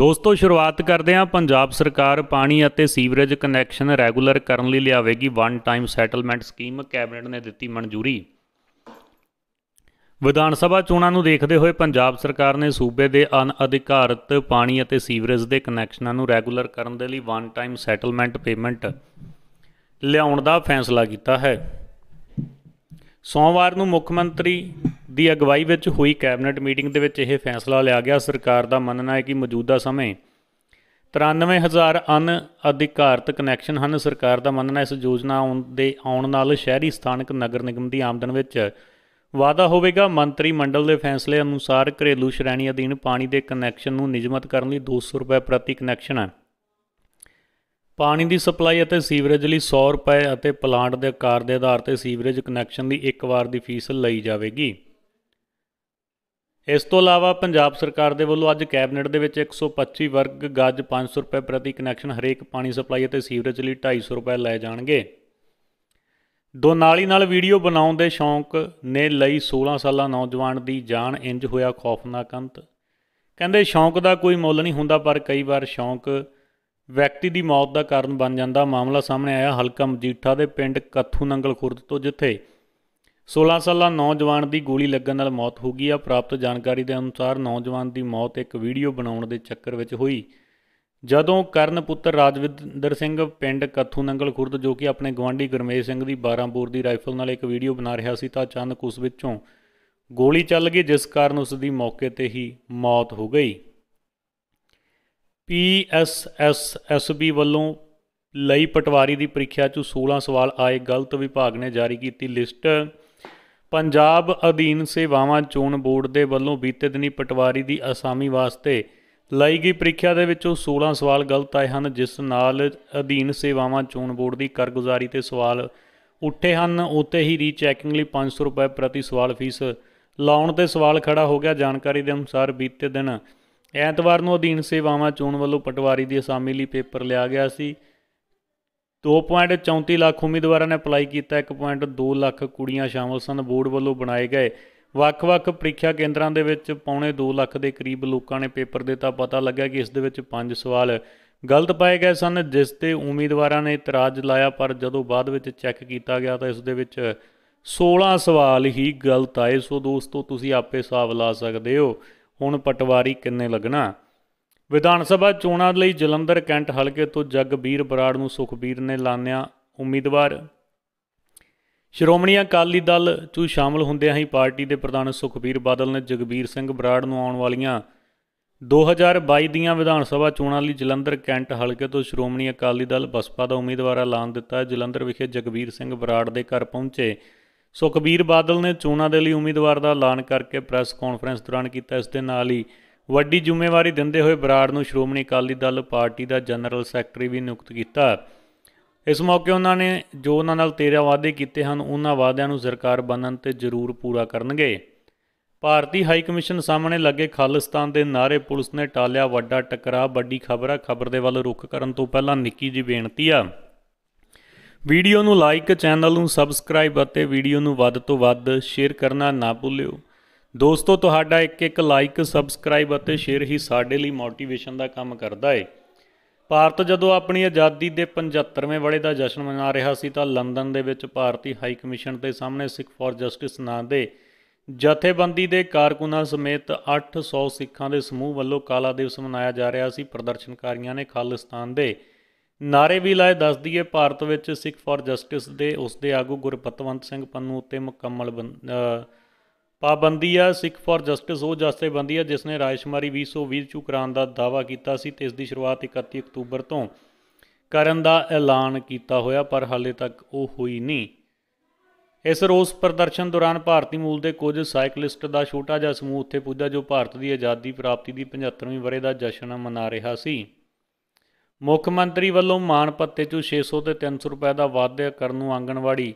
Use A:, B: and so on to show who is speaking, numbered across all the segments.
A: ਦੋਸਤੋ ਸ਼ੁਰੂਆਤ ਕਰਦੇ ਹਾਂ ਪੰਜਾਬ ਸਰਕਾਰ ਪਾਣੀ ਅਤੇ ਸੀਵਰੇਜ ਕਨੈਕਸ਼ਨ ਰੈਗੂਲਰ ਕਰਨ ਲਈ ਲਿਆਵੇਗੀ one time settlement scheme cabinet ਨੇ ਦਿੱਤੀ ਮਨਜ਼ੂਰੀ ਵਿਧਾਨ ਸਭਾ ਚੋਣਾਂ ਨੂੰ ਦੇਖਦੇ ਹੋਏ ਪੰਜਾਬ ਸਰਕਾਰ ਨੇ ਸੂਬੇ ਦੇ ਅਨਅਧਿਕਾਰਤ ਪਾਣੀ ਅਤੇ ਸੀਵਰੇਜ ਦੇ ਕਨੈਕਸ਼ਨਾਂ ਨੂੰ ਰੈਗੂਲਰ ਕਰਨ ਦੇ ਲਈ ਵਨ ਟਾਈਮ ਸੈਟਲਮੈਂਟ ਪੇਮੈਂਟ ਲਿਆਉਣ ਦਾ ਫੈਸਲਾ ਕੀਤਾ ਹੈ ਸੋਮਵਾਰ ਨੂੰ ਮੁੱਖ ਮੰਤਰੀ ਦੀ ਅਗਵਾਈ ਵਿੱਚ ਹੋਈ ਕੈਬਨਿਟ ਮੀਟਿੰਗ ਦੇ ਵਿੱਚ ਇਹ ਫੈਸਲਾ ਲਿਆ ਗਿਆ ਸਰਕਾਰ ਦਾ ਮੰਨਣਾ ਹੈ ਕਿ ਮੌਜੂਦਾ ਸਮੇਂ 93000 ਅਨ ਅਧਿਕਾਰਤ ਕਨੈਕਸ਼ਨ ਹਨ ਸਰਕਾਰ ਦਾ ਮੰਨਣਾ ਇਸ ਯੋਜਨਾ ਦੇ ਆਉਣ ਨਾਲ ਸ਼ਹਿਰੀ ਸਥਾਨਕ ਨਗਰ ਨਿਗਮ ਦੀ ਆਮਦਨ ਵਿੱਚ ਵਾਦਾ ਹੋਵੇਗਾ ਮੰਤਰੀ ਮੰਡਲ ਦੇ ਫੈਸਲੇ ਅਨੁਸਾਰ ਘਰੇਲੂ ਸ਼੍ਰੇਣੀ ਅਧੀਨ ਪਾਣੀ ਦੇ ਕਨੈਕਸ਼ਨ ਨੂੰ ਨਿਯਮਤ ਕਰਨ ਲਈ 200 ਰੁਪਏ ਪ੍ਰਤੀ ਕਨੈਕਸ਼ਨ ਹੈ ਪਾਣੀ ਦੀ ਸਪਲਾਈ ਅਤੇ ਸੀਵਰੇਜ ਲਈ 100 ਰੁਪਏ ਅਤੇ ਪਲਾਂਟ ਦੇ ਆਕਾਰ ਦੇ ਆਧਾਰ ਤੇ ਸੀਵਰੇਜ ਕਨੈਕਸ਼ਨ ਦੀ ਇੱਕ ਵਾਰ ਦੀ ਫੀਸ ਲਈ ਜਾਵੇਗੀ ਇਸ ਤੋਂ ਇਲਾਵਾ ਪੰਜਾਬ ਸਰਕਾਰ ਦੇ ਵੱਲੋਂ ਅੱਜ ਕੈਬਨਿਟ ਦੇ ਵਿੱਚ 125 ਵਰਗ ਗੱਜ 500 ਰੁਪਏ ਪ੍ਰਤੀ ਕਨੈਕਸ਼ਨ ਹਰੇਕ ਪਾਣੀ ਸਪਲਾਈ ਅਤੇ ਸੀਵਰੇਜ ਲਈ 250 ਰੁਪਏ ਲਏ ਜਾਣਗੇ ਦੋ ਨਾਲੀ ਨਾਲ ਵੀਡੀਓ ਬਣਾਉਣ ਦੇ ਸ਼ੌਂਕ ਨੇ ਲਈ 16 ਸਾਲਾ ਨੌਜਵਾਨ ਦੀ ਜਾਨ ਇੰਜ ਹੋਇਆ ਖੌਫਨਾਕ ਅੰਤ ਕਹਿੰਦੇ ਸ਼ੌਂਕ ਦਾ ਕੋਈ ਮੁੱਲ ਨਹੀਂ ਹੁੰਦਾ ਪਰ ਕਈ ਵਾਰ ਸ਼ੌਂਕ ਵਿਅਕਤੀ ਦੀ ਮੌਤ ਦਾ ਕਾਰਨ ਬਣ ਜਾਂਦਾ ਮਾਮਲਾ ਸਾਹਮਣੇ ਆਇਆ ਹਲਕਾ ਮਜੀਠਾ ਦੇ ਪਿੰਡ ਕੱਥੂ ਨੰਗਲ ਖੁਰਦ ਤੋਂ ਜਿੱਥੇ 16 ਸਾਲਾ ਨੌਜਵਾਨ ਦੀ ਗੋਲੀ ਲੱਗਣ ਨਾਲ ਮੌਤ ਹੋ ਗਈ ਆ ਪ੍ਰਾਪਤ ਜਾਣਕਾਰੀ ਦੇ ਅਨੁਸਾਰ ਨੌਜਵਾਨ ਦੀ ਮੌਤ ਇੱਕ ਵੀਡੀਓ ਬਣਾਉਣ ਦੇ ਚੱਕਰ ਵਿੱਚ ਹੋਈ ਜਦੋਂ ਕਰਨ ਪੁੱਤਰ ਰਾਜਵਿੰਦਰ ਸਿੰਘ ਪਿੰਡ ਕੱਥੂ ਨੰਗਲ ਖੁਰਦ ਜੋ ਕਿ ਆਪਣੇ ਗਵਾਂਢੀ ਗਰਮੇਸ਼ ਸਿੰਘ ਦੀ 12 ਬੋਰ ਦੀ ਰਾਈਫਲ ਨਾਲ ਇੱਕ ਵੀਡੀਓ ਬਣਾ ਰਿਹਾ ਸੀ ਤਾਂ ਅਚਾਨਕ ਉਸ ਵਿੱਚੋਂ ਗੋਲੀ ਚੱਲ ਗਈ ਜਿਸ ਕਾਰਨ ਉਸ ਦੀ ਮੌਕੇ ਤੇ ਹੀ ਮੌਤ ਹੋ ਗਈ ਪੀਐਸਐਸਐਸਬੀ ਵੱਲੋਂ ਲਈ ਪਟਵਾਰੀ ਦੀ ਪ੍ਰੀਖਿਆ 'ਚ 16 ਸਵਾਲ ਆਏ ਗਲਤ ਵਿਭਾਗ ਨੇ ਜਾਰੀ ਕੀਤੀ ਲਿਸਟ ਪੰਜਾਬ ਅਧੀਨ ਸੇਵਾਵਾਂ ਚੋਣ ਬੋਰਡ ਦੇ ਵੱਲੋਂ ਬੀਤੇ ਦਿਨੀ ਪਟਵਾਰੀ ਦੀ ਅਸਾਮੀ ਵਾਸਤੇ ਲਈ ਗਈ ਪ੍ਰੀਖਿਆ ਦੇ ਵਿੱਚੋਂ 16 ਸਵਾਲ ਗਲਤ ਆਏ ਹਨ ਜਿਸ ਨਾਲ ਅਧੀਨ ਸੇਵਾਵਾਂ ਚੋਣ ਬੋਰਡ ਦੀ ਕਾਰਗੁਜ਼ਾਰੀ ਤੇ ਸਵਾਲ ਉੱਠੇ ਹਨ ਉਤੇ ਹੀ ਰੀਚੈਕਿੰਗ ਲਈ 500 ਰੁਪਏ ਪ੍ਰਤੀ ਸਵਾਲ ਫੀਸ ਲਾਉਣ ਤੇ ਸਵਾਲ ਖੜਾ ਹੋ ਗਿਆ ਜਾਣਕਾਰੀ ਦੇ ਅਨੁਸਾਰ ਬੀਤੇ ਦਿਨ ਐਤਵਾਰ ਨੂੰ ਅਧੀਨ ਸੇਵਾਵਾਂ ਚੋਣ ਵੱਲੋਂ ਪਟਵਾਰੀ ਦੀ ਅਸਾਮੀ ਲਈ ਪੇਪਰ ਲਿਆ ਗਿਆ ਸੀ 2.34 ਲੱਖ ਉਮੀਦਵਾਰਾਂ ਨੇ ਅਪਲਾਈ ਕੀਤਾ 1.2 ਲੱਖ ਕੁੜੀਆਂ ਸ਼ਾਮਲ ਸਨ ਬੋਰਡ ਵੱਲੋਂ ਬਣਾਏ ਗਏ ਵੱਖ-ਵੱਖ ਪ੍ਰੀਖਿਆ ਕੇਂਦਰਾਂ ਦੇ ਵਿੱਚ ਪੌਣੇ 2 ਲੱਖ ਦੇ ਕਰੀਬ ਲੋਕਾਂ ਨੇ ਪੇਪਰ ਦਿੱਤਾ ਪਤਾ ਲੱਗਾ ਕਿ ਇਸ ਦੇ ਵਿੱਚ 5 ਸਵਾਲ ਗਲਤ ਪਾਏ ਗਏ ਸਨ ਜਿਸ ਤੇ ਉਮੀਦਵਾਰਾਂ ਨੇ ਇਤਰਾਜ਼ ਲਾਇਆ ਪਰ ਜਦੋਂ ਬਾਅਦ ਵਿੱਚ ਚੈੱਕ ਕੀਤਾ ਗਿਆ ਤਾਂ ਇਸ ਦੇ ਵਿੱਚ 16 ਸਵਾਲ ਹੀ ਗਲਤ ਆਏ ਸੋ ਦੋਸਤੋ ਤੁਸੀਂ ਆਪੇ ਹਿਸਾਬ ਲਾ ਸਕਦੇ ਹੋ ਹੁਣ ਪਟਵਾਰੀ ਕਿੰਨੇ ਲੱਗਣਾ ਵਿਧਾਨ ਸਭਾ ਚੋਣਾਂ ਲਈ ਜਲੰਧਰ ਕੈਂਟ ਹਲਕੇ ਤੋਂ ਜਗਬੀਰ ਬਰਾੜ ਨੂੰ ਸੁਖਬੀਰ ਨੇ ਲਾਨਿਆ ਉਮੀਦਵਾਰ ਸ਼੍ਰੋਮਣੀ ਅਕਾਲੀ ਦਲ 'ਚ ਸ਼ਾਮਲ ਹੁੰਦਿਆਂ ਹੀ ਪਾਰਟੀ ਦੇ ਪ੍ਰਧਾਨ ਸੁਖਬੀਰ ਬਾਦਲ ਨੇ ਜਗਬੀਰ ਸਿੰਘ ਬਰਾੜ ਨੂੰ ਆਉਣ ਵਾਲੀਆਂ 2022 ਦੀਆਂ ਵਿਧਾਨ ਸਭਾ ਚੋਣਾਂ ਲਈ ਜਲੰਧਰ ਕੈਂਟ ਹਲਕੇ ਤੋਂ ਸ਼੍ਰੋਮਣੀ ਅਕਾਲੀ ਦਲ ਬਸਪਾ ਦਾ ਉਮੀਦਵਾਰ ਐਲਾਨ ਦਿੱਤਾ ਜਲੰਧਰ ਵਿਖੇ ਜਗਬੀਰ ਸਿੰਘ ਬਰਾੜ ਦੇ ਘਰ ਪਹੁੰਚੇ ਸੁਖਬੀਰ ਬਾਦਲ ਨੇ ਚੋਣਾਂ ਦੇ ਲਈ ਉਮੀਦਵਾਰ ਦਾ ਐਲਾਨ ਕਰਕੇ ਪ੍ਰੈਸ ਕਾਨਫਰੰਸ ਦੌਰਾਨ ਕੀਤਾ ਇਸ ਦੇ ਨਾਲ ਹੀ ਵੱਡੀ ਜ਼ਿੰਮੇਵਾਰੀ ਦਿੰਦੇ ਹੋਏ ਬਰਾੜ ਨੂੰ ਸ਼੍ਰੋਮਣੀ ਅਕਾਲੀ ਦਲ ਪਾਰਟੀ ਦਾ ਜਨਰਲ ਸੈਕਟਰੀ ਵੀ ਨਿਯੁਕਤ ਕੀਤਾ ਇਸ ਮੌਕੇ ਉਹਨਾਂ ਨੇ ਜੋ ਉਹਨਾਂ ਨਾਲ ਤੇਰੇ ਵਾਅਦੇ ਕੀਤੇ ਹਨ ਉਹਨਾਂ ਵਾਅਦਿਆਂ ਨੂੰ ਸਰਕਾਰ ਬਣਨ ਤੇ ਜ਼ਰੂਰ ਪੂਰਾ ਕਰਨਗੇ ਭਾਰਤੀ ਹਾਈ ਕਮਿਸ਼ਨ ਸਾਹਮਣੇ ਲੱਗੇ ਖਾਲਿਸਤਾਨ ਦੇ ਨਾਰੇ ਪੁਲਿਸ ਨੇ ਟਾਲਿਆ ਵੱਡਾ ਟਕਰਾਅ ਵੱਡੀ ਖਬਰ ਆ ਖਬਰ ਦੇ ਵੱਲ ਰੁਕ ਕਰਨ ਤੋਂ ਪਹਿਲਾਂ ਨਿੱਕੀ ਜੀ ਬੇਨਤੀ ਆ ਵੀਡੀਓ ਨੂੰ ਲਾਈਕ ਚੈਨਲ ਨੂੰ ਸਬਸਕ੍ਰਾਈਬ ਅਤੇ ਵੀਡੀਓ ਨੂੰ ਵੱਧ ਤੋਂ ਵੱਧ ਸ਼ੇਅਰ ਕਰਨਾ ਨਾ ਭੁੱਲਿਓ ਦੋਸਤੋ ਤੁਹਾਡਾ ਇੱਕ ਇੱਕ ਲਾਈਕ ਸਬਸਕ੍ਰਾਈਬ ਅਤੇ ਸ਼ੇਅਰ ਹੀ ਸਾਡੇ ਲਈ ਮੋਟੀਵੇਸ਼ਨ ਦਾ ਕੰਮ ਕਰਦਾ ਏ ਭਾਰਤ ਜਦੋਂ ਆਪਣੀ ਆਜ਼ਾਦੀ ਦੇ 75ਵੇਂ ਵੜੇ ਦਾ ਜਸ਼ਨ ਮਨਾ ਰਿਹਾ ਸੀ ਤਾਂ ਲੰਡਨ ਦੇ ਵਿੱਚ ਭਾਰਤੀ ਹਾਈ ਕਮਿਸ਼ਨ ਦੇ ਸਾਹਮਣੇ ਸਿੱਖ ਫਾਰ ਜਸਟਿਸ ਨਾਂ ਦੇ ਜਥੇਬੰਦੀ ਦੇ ਕਾਰਕੁਨਾਂ ਸਮੇਤ 800 ਸਿੱਖਾਂ ਦੇ ਸਮੂਹ ਵੱਲੋਂ ਕਾਲਾ ਦਿਵਸ ਮਨਾਇਆ ਜਾ ਰਿਹਾ ਸੀ ਪ੍ਰਦਰਸ਼ਨਕਾਰੀਆਂ ਨੇ ਖਾਲਿਸਤਾਨ ਦੇ ਨਾਰੇ ਵੀ ਲਾਏ ਦੱਸ ਦਈਏ ਭਾਰਤ ਵਿੱਚ ਸਿੱਖ ਫਾਰ ਜਸਟਿਸ ਦੇ ਉਸ ਦੇ ਆਗੂ ਗੁਰਪਤਵੰਤ ਸਿੰਘ ਪੰਨੂ ਉੱਤੇ ਮੁਕੰਮਲ ਪਾਬੰਦੀ ਆ ਸਿੱਖ ਫਾਰ ਜਸਟਿਸ ਉਹ ਜਸਤੇਬੰਦੀ ਆ ਜਿਸ ਨੇ ਰਾਜਸ਼ਮਾਰੀ 2020 ਚ ਕਰਾਨ ਦਾ ਦਾਵਾ ਕੀਤਾ ਸੀ ਤੇ ਇਸ ਦੀ ਸ਼ੁਰੂਆਤ 31 ਅਕਤੂਬਰ ਤੋਂ ਕਰਨ ਦਾ ਐਲਾਨ ਕੀਤਾ ਹੋਇਆ ਪਰ ਹਾਲੇ ਤੱਕ ਉਹ ਹੋਈ ਨਹੀਂ ਇਸ ਰੋਸ ਪ੍ਰਦਰਸ਼ਨ ਦੌਰਾਨ ਭਾਰਤੀ ਮੂਲ ਦੇ ਕੁਝ ਸਾਈਕਲਿਸਟ ਦਾ ਛੋਟਾ ਜਿਹਾ ਸਮੂਹ ਉੱਥੇ ਪੁੱਜਾ ਜੋ ਭਾਰਤ ਦੀ ਆਜ਼ਾਦੀ ਪ੍ਰਾਪਤੀ ਦੀ 75ਵੀਂ ਵਰੇ ਦਾ ਜਸ਼ਨ ਮਨਾ ਰਿਹਾ ਸੀ ਮੁੱਖ ਮੰਤਰੀ ਵੱਲੋਂ ਮਾਨ ਪੱਤੇ 'ਚ 600 ਤੇ 300 ਰੁਪਏ ਦਾ ਵਾਅਦਾ ਕਰਨ ਨੂੰ ਆਂਗਣਵਾੜੀ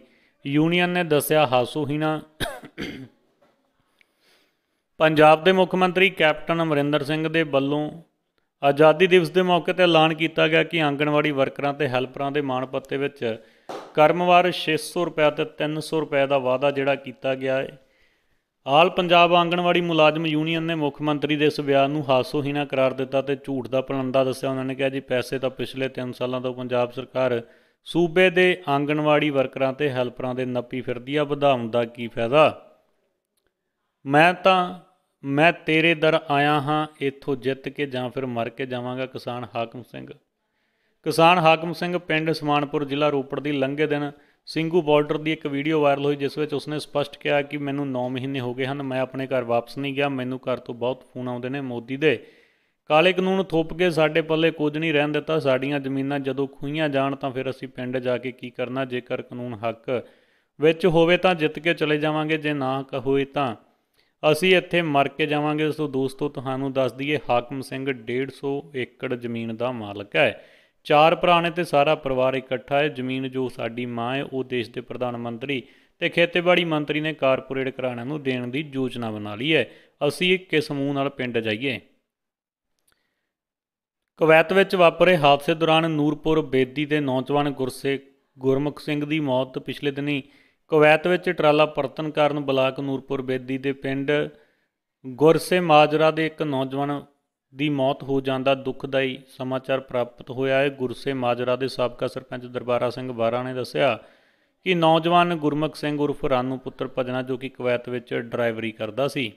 A: ਯੂਨੀਅਨ ਨੇ ਦੱਸਿਆ ਹਾਸੋਹੀਣਾ ਪੰਜਾਬ ਦੇ ਮੁੱਖ ਮੰਤਰੀ ਕੈਪਟਨ ਅਮਰਿੰਦਰ ਸਿੰਘ ਦੇ ਵੱਲੋਂ ਆਜ਼ਾਦੀ ਦਿਵਸ ਦੇ ਮੌਕੇ ਤੇ ਐਲਾਨ ਕੀਤਾ ਗਿਆ ਕਿ ਆਂਗਣਵਾੜੀ ਵਰਕਰਾਂ ਤੇ ਹੈਲਪਰਾਂ ਦੇ ਮਾਣ ਪੱਤੇ ਵਿੱਚ ਕਰਮਵਾਰ 600 ਰੁਪਏ ਤੇ 300 ਰੁਪਏ ਦਾ ਵਾਅਦਾ ਜਿਹੜਾ ਕੀਤਾ ਗਿਆ ਹੈ ਆਲ ਪੰਜਾਬ ਆਂਗਣਵਾੜੀ ਮੁਲਾਜ਼ਮ ਯੂਨੀਅਨ ਨੇ ਮੁੱਖ ਮੰਤਰੀ ਦੇ ਇਸ ਬਿਆਨ ਨੂੰ ਹਾਸੋਹੀਣਾ ਕਰਾਰ ਦਿੱਤਾ ਤੇ ਝੂਠ ਦਾ ਪਲੰਦਾ ਦੱਸਿਆ ਉਹਨਾਂ ਨੇ ਕਿਹਾ ਜੀ ਪੈਸੇ ਤਾਂ ਪਿਛਲੇ 3 ਸਾਲਾਂ ਤੋਂ ਪੰਜਾਬ ਸਰਕਾਰ ਸੂਬੇ ਦੇ ਆਂਗਣਵਾੜੀ ਵਰਕਰਾਂ ਤੇ ਹੈਲਪਰਾਂ ਦੇ ਨੱਪੀ ਫਿਰਦੀ ਆ ਵਧਾਉਣ ਦਾ ਕੀ ਫਾਇਦਾ ਮੈਂ ਤਾਂ ਮੈਂ ਤੇਰੇ ਦਰ ਆਇਆ ਹਾਂ ਇਥੋਂ ਜਿੱਤ ਕੇ ਜਾਂ ਫਿਰ ਮਰ ਕੇ ਜਾਵਾਂਗਾ ਕਿਸਾਨ ਹਾਕਮ ਸਿੰਘ ਕਿਸਾਨ ਹਾਕਮ ਸਿੰਘ ਪਿੰਡ ਸਮਾਨਪੁਰ ਜ਼ਿਲ੍ਹਾ ਰੋਪੜ ਦੀ ਲੰਘੇ ਦਿਨ ਸਿੰਘੂ ਬਾਰਡਰ ਦੀ ਇੱਕ ਵੀਡੀਓ ਵਾਇਰਲ ਹੋਈ ਜਿਸ ਵਿੱਚ ਉਸਨੇ ਸਪਸ਼ਟ ਕਿਹਾ ਕਿ ਮੈਨੂੰ 9 ਮਹੀਨੇ ਹੋ ਗਏ ਹਨ ਮੈਂ ਆਪਣੇ ਘਰ ਵਾਪਸ ਨਹੀਂ ਗਿਆ ਮੈਨੂੰ ਘਰ ਤੋਂ ਬਹੁਤ ਫੋਨ ਆਉਂਦੇ ਨੇ ਮੋਦੀ ਦੇ ਕਾਲੇ ਕਾਨੂੰਨ ਥੋਪ ਕੇ ਸਾਡੇ ਪੱਲੇ ਕੁਝ ਨਹੀਂ ਰਹਿਣ ਦਿੱਤਾ ਸਾਡੀਆਂ ਜ਼ਮੀਨਾਂ ਜਦੋਂ ਖੁਈਆਂ ਜਾਣ ਤਾਂ ਫਿਰ ਅਸੀਂ ਪਿੰਡ ਜਾ ਕੇ ਕੀ ਕਰਨਾ ਜੇਕਰ ਕਾਨੂੰਨ ਹੱਕ ਵਿੱਚ ਹੋਵੇ ਤਾਂ ਜਿੱਤ ਕੇ ਚਲੇ ਜਾਵਾਂਗੇ ਜੇ ਨਾ ਕਹੋਏ ਤਾਂ ਅਸੀਂ ਇੱਥੇ ਮਰ ਕੇ ਜਾਵਾਂਗੇ ਸੋ ਦੋਸਤੋ ਤੁਹਾਨੂੰ ਦੱਸ ਦਈਏ ਹਾਕਮ ਸਿੰਘ 150 ਏਕੜ ਜ਼ਮੀਨ ਦਾ ਮਾਲਕ ਹੈ ਚਾਰ ਭਰਾ ਨੇ ਤੇ ਸਾਰਾ ਪਰਿਵਾਰ ਇਕੱਠਾ ਹੈ ਜ਼ਮੀਨ ਜੋ ਸਾਡੀ ਮਾਂ ਹੈ ਉਹ ਦੇਸ਼ ਦੇ ਪ੍ਰਧਾਨ ਮੰਤਰੀ ਤੇ ਖੇਤੀਬਾੜੀ ਮੰਤਰੀ ਨੇ ਕਾਰਪੋਰੇਟ ਘਰਾਣਿਆਂ ਨੂੰ ਦੇਣ ਦੀ ਯੋਜਨਾ ਬਣਾ ਲਈ ਹੈ ਅਸੀਂ ਕਿਸ ਮੂੰਹ ਨਾਲ ਪਿੰਡ ਜਾਈਏ ਕੁਵੈਤ ਵਿੱਚ ਵਾਪਰੇ ਹਾਦਸੇ ਦੌਰਾਨ ਨੂਰਪੁਰ ਬੇਦੀ ਦੇ ਨੌਜਵਾਨ ਗੁਰਸੇ ਗੁਰਮੁਖ ਸਿੰਘ ਦੀ ਮੌਤ ਪਿਛਲੇ ਦਿਨੀ ਕੁਵੈਤ ਵਿੱਚ ਟਰਾਲਾ ਪਰਤਨ ਕਾਰਨ ਬਲਾਕ ਨੂਰਪੁਰ ਬੇਦੀ ਦੇ ਪਿੰਡ ਗੁਰਸੇ ਮਾਜਰਾ ਦੇ ਇੱਕ ਨੌਜਵਾਨ ਦੀ ਮੌਤ ਹੋ ਜਾਂਦਾ ਦੁਖਦਾਈ ਸਮਾਚਾਰ ਪ੍ਰਾਪਤ ਹੋਇਆ ਹੈ ਗੁਰਸੇ ਮਾਜਰਾ ਦੇ ਸਾਬਕਾ ਸਰਪੰਚ ਦਰਬਾਰਾ ਸਿੰਘ ਬਾਰਾ ਨੇ ਦੱਸਿਆ ਕਿ ਨੌਜਵਾਨ ਗੁਰਮੁਖ ਸਿੰਘ ਉਰਫ ਰਾਨੂ ਪੁੱਤਰ ਭਜਨਾ ਜੋ ਕਿ ਕੁਵੈਤ ਵਿੱਚ ਡਰਾਈਵਰੀ ਕਰਦਾ ਸੀ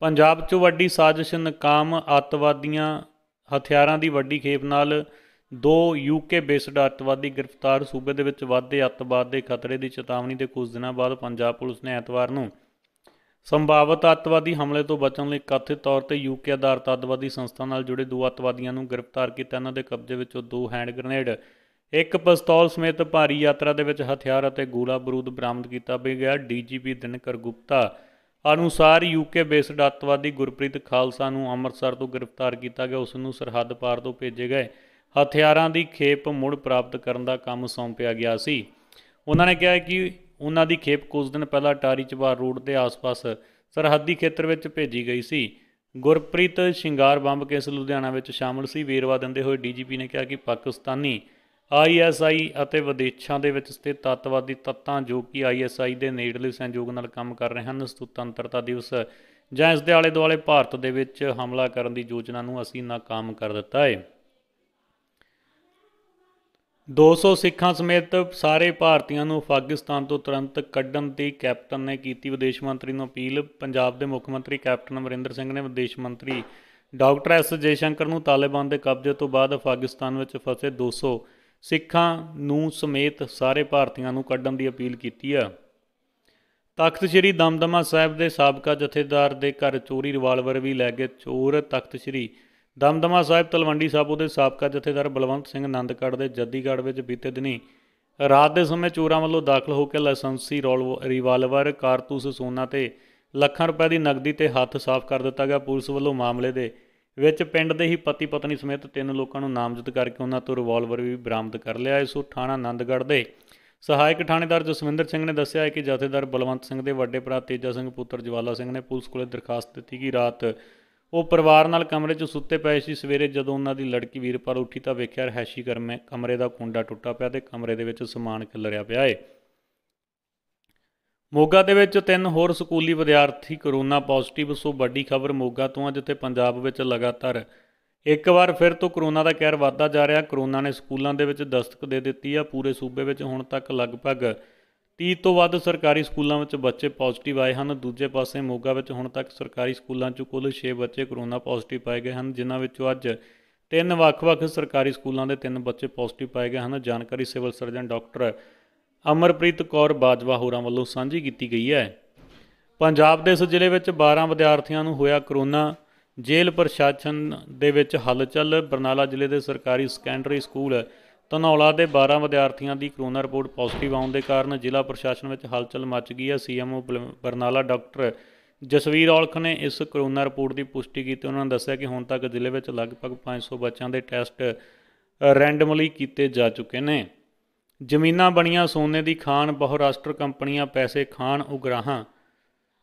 A: ਪੰਜਾਬ 'ਚ ਵੱਡੀ ਸਾਜ਼ਿਸ਼ ਨਕਾਮ ਅੱਤਵਾਦੀਆਂ ਹਥਿਆਰਾਂ ਦੀ ਵੱਡੀ ਖੇਪ ਨਾਲ ਦੋ ਯੂਕੇ ਬੇਸਡ ਅੱਤਵਾਦੀ ਗ੍ਰਿਫਤਾਰ ਸੂਬੇ ਦੇ ਵਿੱਚ ਵਾਧੇ ਅੱਤਵਾਦ ਦੇ ਖਤਰੇ ਦੀ ਚੇਤਾਵਨੀ ਦੇ ਕੁਝ ਦਿਨਾਂ ਬਾਅਦ ਪੰਜਾਬ ਪੁਲਿਸ ਨੇ ਐਤਵਾਰ ਨੂੰ ਸੰਭਾਵਿਤ ਅੱਤਵਾਦੀ ਹਮਲੇ ਤੋਂ ਬਚਣ ਲਈ ਕਥਿਤ ਤੌਰ ਤੇ ਯੂਕੇ ਆਧਾਰਤ ਅੱਤਵਾਦੀ ਸੰਸਥਾ ਨਾਲ ਜੁੜੇ ਦੋ ਅੱਤਵਾਦੀਆਂ ਨੂੰ ਗ੍ਰਿਫਤਾਰ ਕੀਤਾ ਇਹਨਾਂ ਦੇ ਕਬਜ਼ੇ ਵਿੱਚੋਂ ਦੋ ਹੈਂਡ ਗ੍ਰਨੇਡ ਇੱਕ ਪਿਸਤੌਲ ਸਮੇਤ ਭਾਰੀ ਯਾਤਰਾ ਦੇ ਵਿੱਚ ਹਥਿਆਰ ਅਤੇ ਗੋਲਾ ਬਾਰੂਦ ਬਰਾਮਦ ਕੀਤਾ ਗਿਆ ਡੀਜੀਪੀ ਦਿਨਕਰ ਗੁਪਤਾ ਅਨੁਸਾਰ ਯੂਕੇ ਬੇਸਡ ਅੱਤਵਾਦੀ ਗੁਰਪ੍ਰੀਤ ਖਾਲਸਾ ਨੂੰ ਅੰਮ੍ਰਿਤਸਰ ਤੋਂ ਗ੍ਰਿਫਤਾਰ ਕੀਤਾ ਗਿਆ ਉਸ ਨੂੰ ਸਰਹੱਦ ਪਾਰ ਤੋਂ ਭੇਜੇ ਗਏ ਹਥਿਆਰਾਂ ਦੀ ਖੇਪ ਮੁੜ ਪ੍ਰਾਪਤ ਕਰਨ ਦਾ ਕੰਮ ਸੌਂਪਿਆ ਗਿਆ ਸੀ ਉਹਨਾਂ ਨੇ ਕਿਹਾ ਕਿ ਉਹਨਾਂ ਦੀ ਖੇਪ ਕੁਝ ਦਿਨ ਪਹਿਲਾਂ ਟਾਰੀ ਚਵਾਰ ਰੋਡ ਦੇ ਆਸ-ਪਾਸ ਸਰਹੱਦੀ ਖੇਤਰ ਵਿੱਚ ਭੇਜੀ ਗਈ ਸੀ ਗੁਰਪ੍ਰੀਤ ਸ਼ਿੰਗਾਰ ਬੰਬ ਕੇਸ ਲੁਧਿਆਣਾ ਵਿੱਚ ਸ਼ਾਮਲ ਸੀ ਵੇਰਵਾ ਦਿੰਦੇ ਹੋਏ ਡੀਜੀਪੀ ਨੇ ਕਿਹਾ ਕਿ ਪਾਕਿਸਤਾਨੀ ਆਈਐਸਆਈ ਅਤੇ ਵਿਦੇਸ਼ਾਂ ਦੇ ਵਿੱਚ ਸਥਿਤ ਤੱਤਵਾਦੀ ਤੱਤਾਂ ਜੋ ਕਿ ਆਈਐਸਆਈ ਦੇ ਨੇੜਲੇ ਸਹਿਯੋਗ ਨਾਲ ਕੰਮ ਕਰ ਰਹੇ ਹਨ ਸੁਤੰਤਰਤਾ ਦਿਵਸ ਜਾਂ ਇਸ ਦੇ ਆਲੇ-ਦੁਆਲੇ ਭਾਰਤ ਦੇ ਵਿੱਚ ਹਮਲਾ ਕਰਨ ਦੀ ਯੋਜਨਾ ਨੂੰ ਅਸੀਂ ਨਾਕਾਮ ਕਰ ਦਿੱਤਾ ਹੈ 200 ਸਿੱਖਾਂ ਸਮੇਤ ਸਾਰੇ ਭਾਰਤੀਆਂ ਨੂੰ ਪਾਕਿਸਤਾਨ ਤੋਂ ਤੁਰੰਤ ਕੱਢਣ ਦੀ ਕੈਪਟਨ ਨੇ ਕੀਤੀ ਵਿਦੇਸ਼ ਮੰਤਰੀ ਨੂੰ ਅਪੀਲ ਪੰਜਾਬ ਦੇ ਮੁੱਖ ਮੰਤਰੀ ਕੈਪਟਨ ਅਮਰਿੰਦਰ ਸਿੰਘ ਨੇ ਵਿਦੇਸ਼ ਮੰਤਰੀ ਡਾਕਟਰ ਐਸ ਜੇ ਸ਼ੰਕਰ ਨੂੰ ਤਾਲਿਬਾਨ ਦੇ ਕਬਜ਼ੇ ਤੋਂ ਬਾਅਦ ਪਾਕਿਸਤਾਨ ਵਿੱਚ ਫਸੇ 200 ਸਿੱਖਾਂ ਨੂੰ ਸਮੇਤ ਸਾਰੇ ਭਾਰਤੀਆਂ ਨੂੰ ਕੱਢਣ ਦੀ ਅਪੀਲ ਕੀਤੀ ਆ ਤਖਤ ਸ੍ਰੀ ਦਮਦਮਾ ਸਾਹਿਬ ਦੇ ਸਾਬਕਾ ਜਥੇਦਾਰ ਦੇ ਘਰ ਚੋਰੀ ਰਿਵਾਲਵਰ ਵੀ ਲੈ ਗਏ ਚੋਰ ਤਖਤ ਸ੍ਰੀ ਦਮਦਮਾ ਸਾਹਿਬ ਤਲਵੰਡੀ ਸਾਬੋ ਦੇ ਸਾਬਕਾ ਜਥੇਦਾਰ ਬਲਵੰਤ ਸਿੰਘ ਆਨੰਦਗੜ੍ਹ ਦੇ ਜੱਦੀਗੜ੍ਹ ਵਿੱਚ ਬੀਤੇ ਦਿਨੀ ਰਾਤ ਦੇ ਸਮੇਂ ਚੋਰਾਂ ਵੱਲੋਂ ਦਾਖਲ ਹੋ ਕੇ ਲਾਇਸੈਂਸੀ ਰਿਵਾਲਵਰ ਕਾਰਤੂਸ ਸੋਨਾ ਤੇ ਲੱਖਾਂ ਰੁਪਏ ਦੀ ਨਕਦੀ ਤੇ ਹੱਥ ਸਾਫ਼ ਕਰ ਦਿੱਤਾ ਗਿਆ ਪੁਲਿਸ ਵੱਲੋਂ ਮਾਮਲੇ ਦੇ ਵਿੱਚ ਪਿੰਡ ਦੇ ਹੀ ਪਤੀ ਪਤਨੀ ਸਮੇਤ ਤਿੰਨ ਲੋਕਾਂ ਨੂੰ ਨਾਮਜ਼ਦ ਕਰਕੇ ਉਹਨਾਂ ਤੋਂ ਰਿਵਾਲਵਰ ਵੀ ਬਰਾਮਦ ਕਰ ਲਿਆ ਇਸ ਉਹ ਥਾਣਾ ਆਨੰਦਗੜ੍ਹ ਦੇ ਸਹਾਇਕ ਥਾਣੇਦਾਰ ਜਸਵਿੰਦਰ ਸਿੰਘ ਨੇ ਦੱਸਿਆ ਹੈ ਕਿ ਜਥੇਦਾਰ ਬਲਵੰਤ ਸਿੰਘ ਦੇ ਵੱਡੇ ਭਰਾ ਤੇਜਾ ਸਿੰਘ ਪੁੱਤਰ ਜਵਾਲਾ ਸਿੰਘ ਨੇ ਪੁਲਿਸ ਕੋਲੇ ਦਰਖਾਸਤ ਦਿੱਤੀ ਕਿ ਰਾਤ ਉਹ ਪਰਿਵਾਰ ਨਾਲ ਕਮਰੇ 'ਚ ਸੁੱਤੇ ਪਏ ਸੀ ਸਵੇਰੇ ਜਦੋਂ ਉਹਨਾਂ ਦੀ ਲੜਕੀ ਵੀਰਪਾਲ ਉੱਠੀ ਤਾਂ ਵੇਖਿਆ ਰਹਿਸ਼ੀ ਕਰਮੇ ਕਮਰੇ ਦਾ ਕੁੰਡਾ ਟੁੱਟਾ ਪਿਆ ਤੇ ਕਮਰੇ ਦੇ ਵਿੱਚ ਸਮਾਨ ਖਿਲਰਿਆ ਪਿਆ ਏ ਮੋਗਾ ਦੇ ਵਿੱਚ ਤਿੰਨ ਹੋਰ ਸਕੂਲੀ ਵਿਦਿਆਰਥੀ ਕਰੋਨਾ ਪੋਜ਼ਿਟਿਵ ਸੋ ਵੱਡੀ ਖਬਰ ਮੋਗਾ ਤੋਂ ਆ ਜਿੱਥੇ ਪੰਜਾਬ ਵਿੱਚ ਲਗਾਤਾਰ ਇੱਕ ਵਾਰ ਫਿਰ ਤੋਂ ਕਰੋਨਾ ਦਾ ਕਹਿਰ ਵਧਦਾ ਜਾ ਰਿਹਾ ਕਰੋਨਾ ਨੇ ਸਕੂਲਾਂ ਦੇ ਵਿੱਚ ਦਸਤਕ ਦੇ ਦਿੱਤੀ ਆ ਪੂਰੇ ਸੂਬੇ ਵਿੱਚ ਹੁਣ ਤੱਕ ਲਗਭਗ 30 ਤੋਂ ਵੱਧ ਸਰਕਾਰੀ ਸਕੂਲਾਂ ਵਿੱਚ ਬੱਚੇ ਪੋਜ਼ਿਟਿਵ ਆਏ ਹਨ ਦੂਜੇ ਪਾਸੇ ਮੋਗਾ ਵਿੱਚ ਹੁਣ ਤੱਕ ਸਰਕਾਰੀ ਸਕੂਲਾਂ 'ਚ ਕੁੱਲ 6 ਬੱਚੇ ਕਰੋਨਾ ਪੋਜ਼ਿਟਿਵ ਪਾਏ ਗਏ ਹਨ ਜਿਨ੍ਹਾਂ ਵਿੱਚੋਂ ਅੱਜ ਤਿੰਨ ਵੱਖ-ਵੱਖ ਸਰਕਾਰੀ ਸਕੂਲਾਂ ਦੇ ਤਿੰਨ ਬੱਚੇ ਪੋਜ਼ਿਟਿਵ ਪਾਏ ਗਏ ਹਨ ਜਾਣਕਾਰੀ civil surgeon doctor Amarpreet Kaur Bajwa ਹੋਰਾਂ ਵੱਲੋਂ ਸਾਂਝੀ ਕੀਤੀ ਗਈ ਹੈ ਪੰਜਾਬ ਦੇ ਇਸ ਜ਼ਿਲ੍ਹੇ ਵਿੱਚ 12 ਵਿਦਿਆਰਥੀਆਂ ਨੂੰ ਹੋਇਆ ਕਰੋਨਾ ਜੇਲ੍ਹ ਪ੍ਰਸ਼ਾਸਨ ਦੇ ਵਿੱਚ ਹਲਚਲ ਬਰਨਾਲਾ ਜ਼ਿਲ੍ਹੇ ਦੇ ਸਰਕਾਰੀ ਸੈਕੰਡਰੀ ਸਕੂਲ ਧਨੌਲਾ ਦੇ 12 ਵਿਦਿਆਰਥੀਆਂ ਦੀ ਕਰੋਨਾ ਰਿਪੋਰਟ ਪੋਜ਼ਿਟਿਵ ਆਉਣ ਦੇ ਕਾਰਨ ਜ਼ਿਲ੍ਹਾ ਪ੍ਰਸ਼ਾਸਨ ਵਿੱਚ ਹਲਚਲ ਮਚ ਗਈ ਹੈ ਸੀਐਮਓ ਬਰਨਾਲਾ ਡਾਕਟਰ ਜਸਵੀਰ ਔਲਖ ਨੇ ਇਸ ਕਰੋਨਾ ਰਿਪੋਰਟ ਦੀ ਪੁਸ਼ਟੀ ਕੀਤੀ ਉਹਨਾਂ ਨੇ ਦੱਸਿਆ ਕਿ ਹੁਣ ਤੱਕ ਜ਼ਿਲ੍ਹੇ ਵਿੱਚ ਲਗਭਗ 500 ਬੱਚਿਆਂ ਦੇ ਟੈਸਟ ਰੈਂਡਮਲੀ ਕੀਤੇ ਜਾ ਚੁੱਕੇ ਨੇ ਜ਼ਮੀਨਾਂ ਬਣੀਆਂ ਸੋਨੇ ਦੀ ਖਾਨ ਬਹੁਰਾਸ਼ਟਰ ਕੰਪਨੀਆਂ ਪੈਸੇ ਖਾਨ ਉਗਰਾਹਾਂ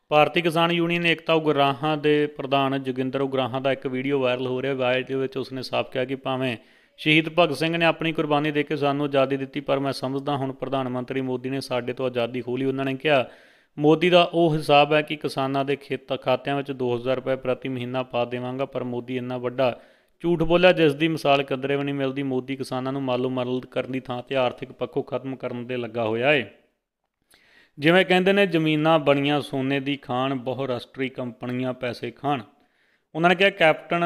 A: ਭਾਰਤੀ ਕਿਸਾਨ ਯੂਨੀਅਨ ਏਕਤਾ ਉਗਰਾਹਾਂ ਦੇ ਪ੍ਰਧਾਨ ਜੋਗਿੰਦਰ ਉਗਰਾਹਾਂ ਦਾ ਇੱਕ ਵੀਡੀਓ ਵਾਇਰਲ ਹੋ ਰਿਹਾ ਵਾਇਰਲ ਦੇ ਵਿੱਚ ਉਸਨੇ ਸਾਫ਼ ਕਿਹਾ ਕਿ ਭਾਵੇਂ ਸ਼ਹੀਦ ਭਗਤ ਸਿੰਘ ਨੇ ਆਪਣੀ ਕੁਰਬਾਨੀ ਦੇ ਕੇ ਸਾਨੂੰ ਆਜ਼ਾਦੀ ਦਿੱਤੀ ਪਰ ਮੈਂ ਸਮਝਦਾ ਹੁਣ ਪ੍ਰਧਾਨ ਮੰਤਰੀ ਮੋਦੀ ਨੇ ਸਾਡੇ ਤੋਂ ਆਜ਼ਾਦੀ ਖੋਲੀ ਉਹਨਾਂ ਨੇ ਕਿਹਾ ਮੋਦੀ ਦਾ ਉਹ ਹਿਸਾਬ ਹੈ ਕਿ ਕਿਸਾਨਾਂ ਦੇ ਖੇਤ ਖਾਤਿਆਂ ਵਿੱਚ 2000 ਰੁਪਏ ਪ੍ਰਤੀ ਮਹੀਨਾ ਪਾ ਦੇਵਾਂਗਾ ਪਰ ਮੋਦੀ ਇੰਨਾ ਵੱਡਾ ਝੂਠ ਬੋਲਿਆ ਜਿਸ ਦੀ ਮਿਸਾਲ ਕਦਰੇ ਵੀ ਨਹੀਂ ਮਿਲਦੀ ਮੋਦੀ ਕਿਸਾਨਾਂ ਨੂੰ ਮਾਲੂ ਮਰਲ ਕਰਨ ਦੀ ਥਾਂ ਤੇ ਆਰਥਿਕ ਪੱਖੋਂ ਖਤਮ ਕਰਨ ਦੇ ਲੱਗਾ ਹੋਇਆ ਏ ਜਿਵੇਂ ਕਹਿੰਦੇ ਨੇ ਜ਼ਮੀਨਾਂ ਬਣੀਆਂ ਸੋਨੇ ਦੀ ਖਾਣ ਬਹੁ ਰਾਸ਼ਟਰੀ ਕੰਪਨੀਆਂ ਪੈਸੇ ਖਾਣ ਉਹਨਾਂ ਨੇ ਕਿਹਾ ਕੈਪਟਨ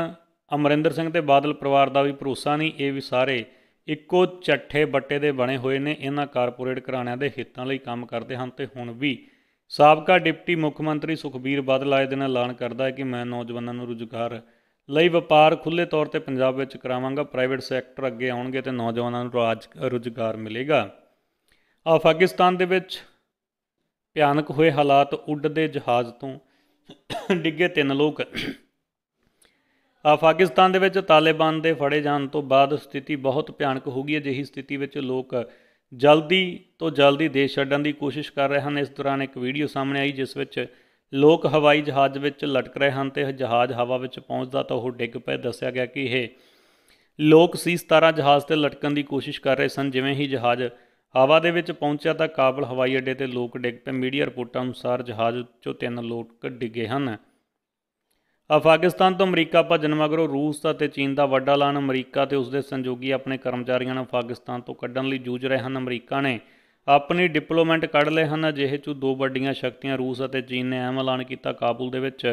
A: ਅਮਰਿੰਦਰ ਸਿੰਘ ਤੇ ਬਾਦਲ ਪਰਿਵਾਰ ਦਾ ਵੀ ਭਰੋਸਾ ਨਹੀਂ ਇਹ ਵੀ ਸਾਰੇ ਇੱਕੋ ਚੱਠੇ ਬੱਟੇ ਦੇ ਬਣੇ ਹੋਏ ਨੇ ਇਹਨਾਂ ਕਾਰਪੋਰੇਟ ਘਰਾਣਿਆਂ ਦੇ ਹਿੱਤਾਂ ਲਈ ਕੰਮ ਕਰਦੇ ਹਨ ਤੇ ਹੁਣ ਵੀ ਸਾਬਕਾ ਡਿਪਟੀ ਮੁੱਖ ਮੰਤਰੀ ਸੁਖਬੀਰ ਬਾਦਲ ਆਏ ਦਿਨ ਐਲਾਨ ਕਰਦਾ ਹੈ ਕਿ ਮੈਂ ਨੌਜਵਾਨਾਂ ਨੂੰ ਰੁਜ਼ਗਾਰ ਲਈ ਵਪਾਰ ਖੁੱਲੇ ਤੌਰ ਤੇ ਪੰਜਾਬ ਵਿੱਚ ਕਰਾਵਾਂਗਾ ਪ੍ਰਾਈਵੇਟ ਸੈਕਟਰ ਅੱਗੇ ਆਉਣਗੇ ਤੇ ਨੌਜਵਾਨਾਂ ਨੂੰ ਰਾਜ ਰੁਜ਼ਗਾਰ ਮਿਲੇਗਾ ਅਫਗਾਨਿਸਤਾਨ ਦੇ ਵਿੱਚ ਭਿਆਨਕ ਹੋਏ ਹਾਲਾਤ ਉੱਡਦੇ ਜਹਾਜ਼ ਤੋਂ ਡਿੱਗੇ ਤਿੰਨ ਲੋਕ ਪਾਕਿਸਤਾਨ ਦੇ ਵਿੱਚ ਤਾਲਿਬਾਨ ਦੇ ਫੜੇ ਜਾਣ ਤੋਂ ਬਾਅਦ ਸਥਿਤੀ ਬਹੁਤ ਭਿਆਨਕ ਹੋ ਗਈ ਹੈ ਜਿਹੀ ਸਥਿਤੀ ਵਿੱਚ ਲੋਕ ਜਲਦੀ ਤੋਂ ਜਲਦੀ ਦੇਸ਼ ਛੱਡਣ ਦੀ ਕੋਸ਼ਿਸ਼ ਕਰ ਰਹੇ ਹਨ ਇਸ ਦੌਰਾਨ ਇੱਕ ਵੀਡੀਓ ਸਾਹਮਣੇ ਆਈ ਜਿਸ ਵਿੱਚ ਲੋਕ ਹਵਾਈ ਜਹਾਜ਼ ਵਿੱਚ ਲਟਕ ਰਹੇ ਹਨ ਤੇ ਜਹਾਜ਼ ਹਵਾ ਵਿੱਚ ਪਹੁੰਚਦਾ ਤਾਂ ਉਹ ਡਿੱਗ ਪਏ ਦੱਸਿਆ ਗਿਆ ਕਿ ਇਹ ਲੋਕ ਸੀ 17 ਜਹਾਜ਼ ਤੇ ਲਟਕਣ ਦੀ ਕੋਸ਼ਿਸ਼ ਕਰ ਰਹੇ ਸਨ ਜਿਵੇਂ ਹੀ ਜਹਾਜ਼ ਹਵਾ ਦੇ ਵਿੱਚ ਪਹੁੰਚਿਆ ਤਾਂ ਕਾਬਲ ਹਵਾਈ ਅੱਡੇ ਤੇ ਲੋਕ ਡਿੱਗ ਪਏ ਮੀਡੀਆ ਰਿਪੋਰਟਾਂ ਅਨੁਸਾਰ ਜਹਾਜ਼ ਚੋਂ ਤਿੰਨ ਲੋਕ ਡਿੱਗੇ ਹਨ ਅਫਗਾਨਿਸਤਾਨ ਤੋਂ ਅਮਰੀਕਾ ਭੱਜਣ ਮਗਰੋਂ ਰੂਸ ਅਤੇ ਚੀਨ ਦਾ ਵੱਡਾ ਐਲਾਨ ਅਮਰੀਕਾ ਤੇ ਉਸ ਦੇ ਸੰਯੋਗੀ ਆਪਣੇ ਕਰਮਚਾਰੀਆਂ ਨੂੰ ਅਫਗਾਨਿਸਤਾਨ ਤੋਂ ਕੱਢਣ ਲਈ ਜੂਝ ਰਹੇ ਹਨ ਅਮਰੀਕਾ ਨੇ ਆਪਣੀ ਡਿਪਲੋਮੈਂਟ ਕੱਢ ਲਏ ਹਨ ਅਜਿਹੇ ਚੋਂ ਦੋ ਵੱਡੀਆਂ ਸ਼ਕਤੀਆਂ ਰੂਸ ਅਤੇ ਚੀਨ ਨੇ ਅਹਿਮ ਐਲਾਨ ਕੀਤਾ ਕਾਬੁਲ ਦੇ ਵਿੱਚ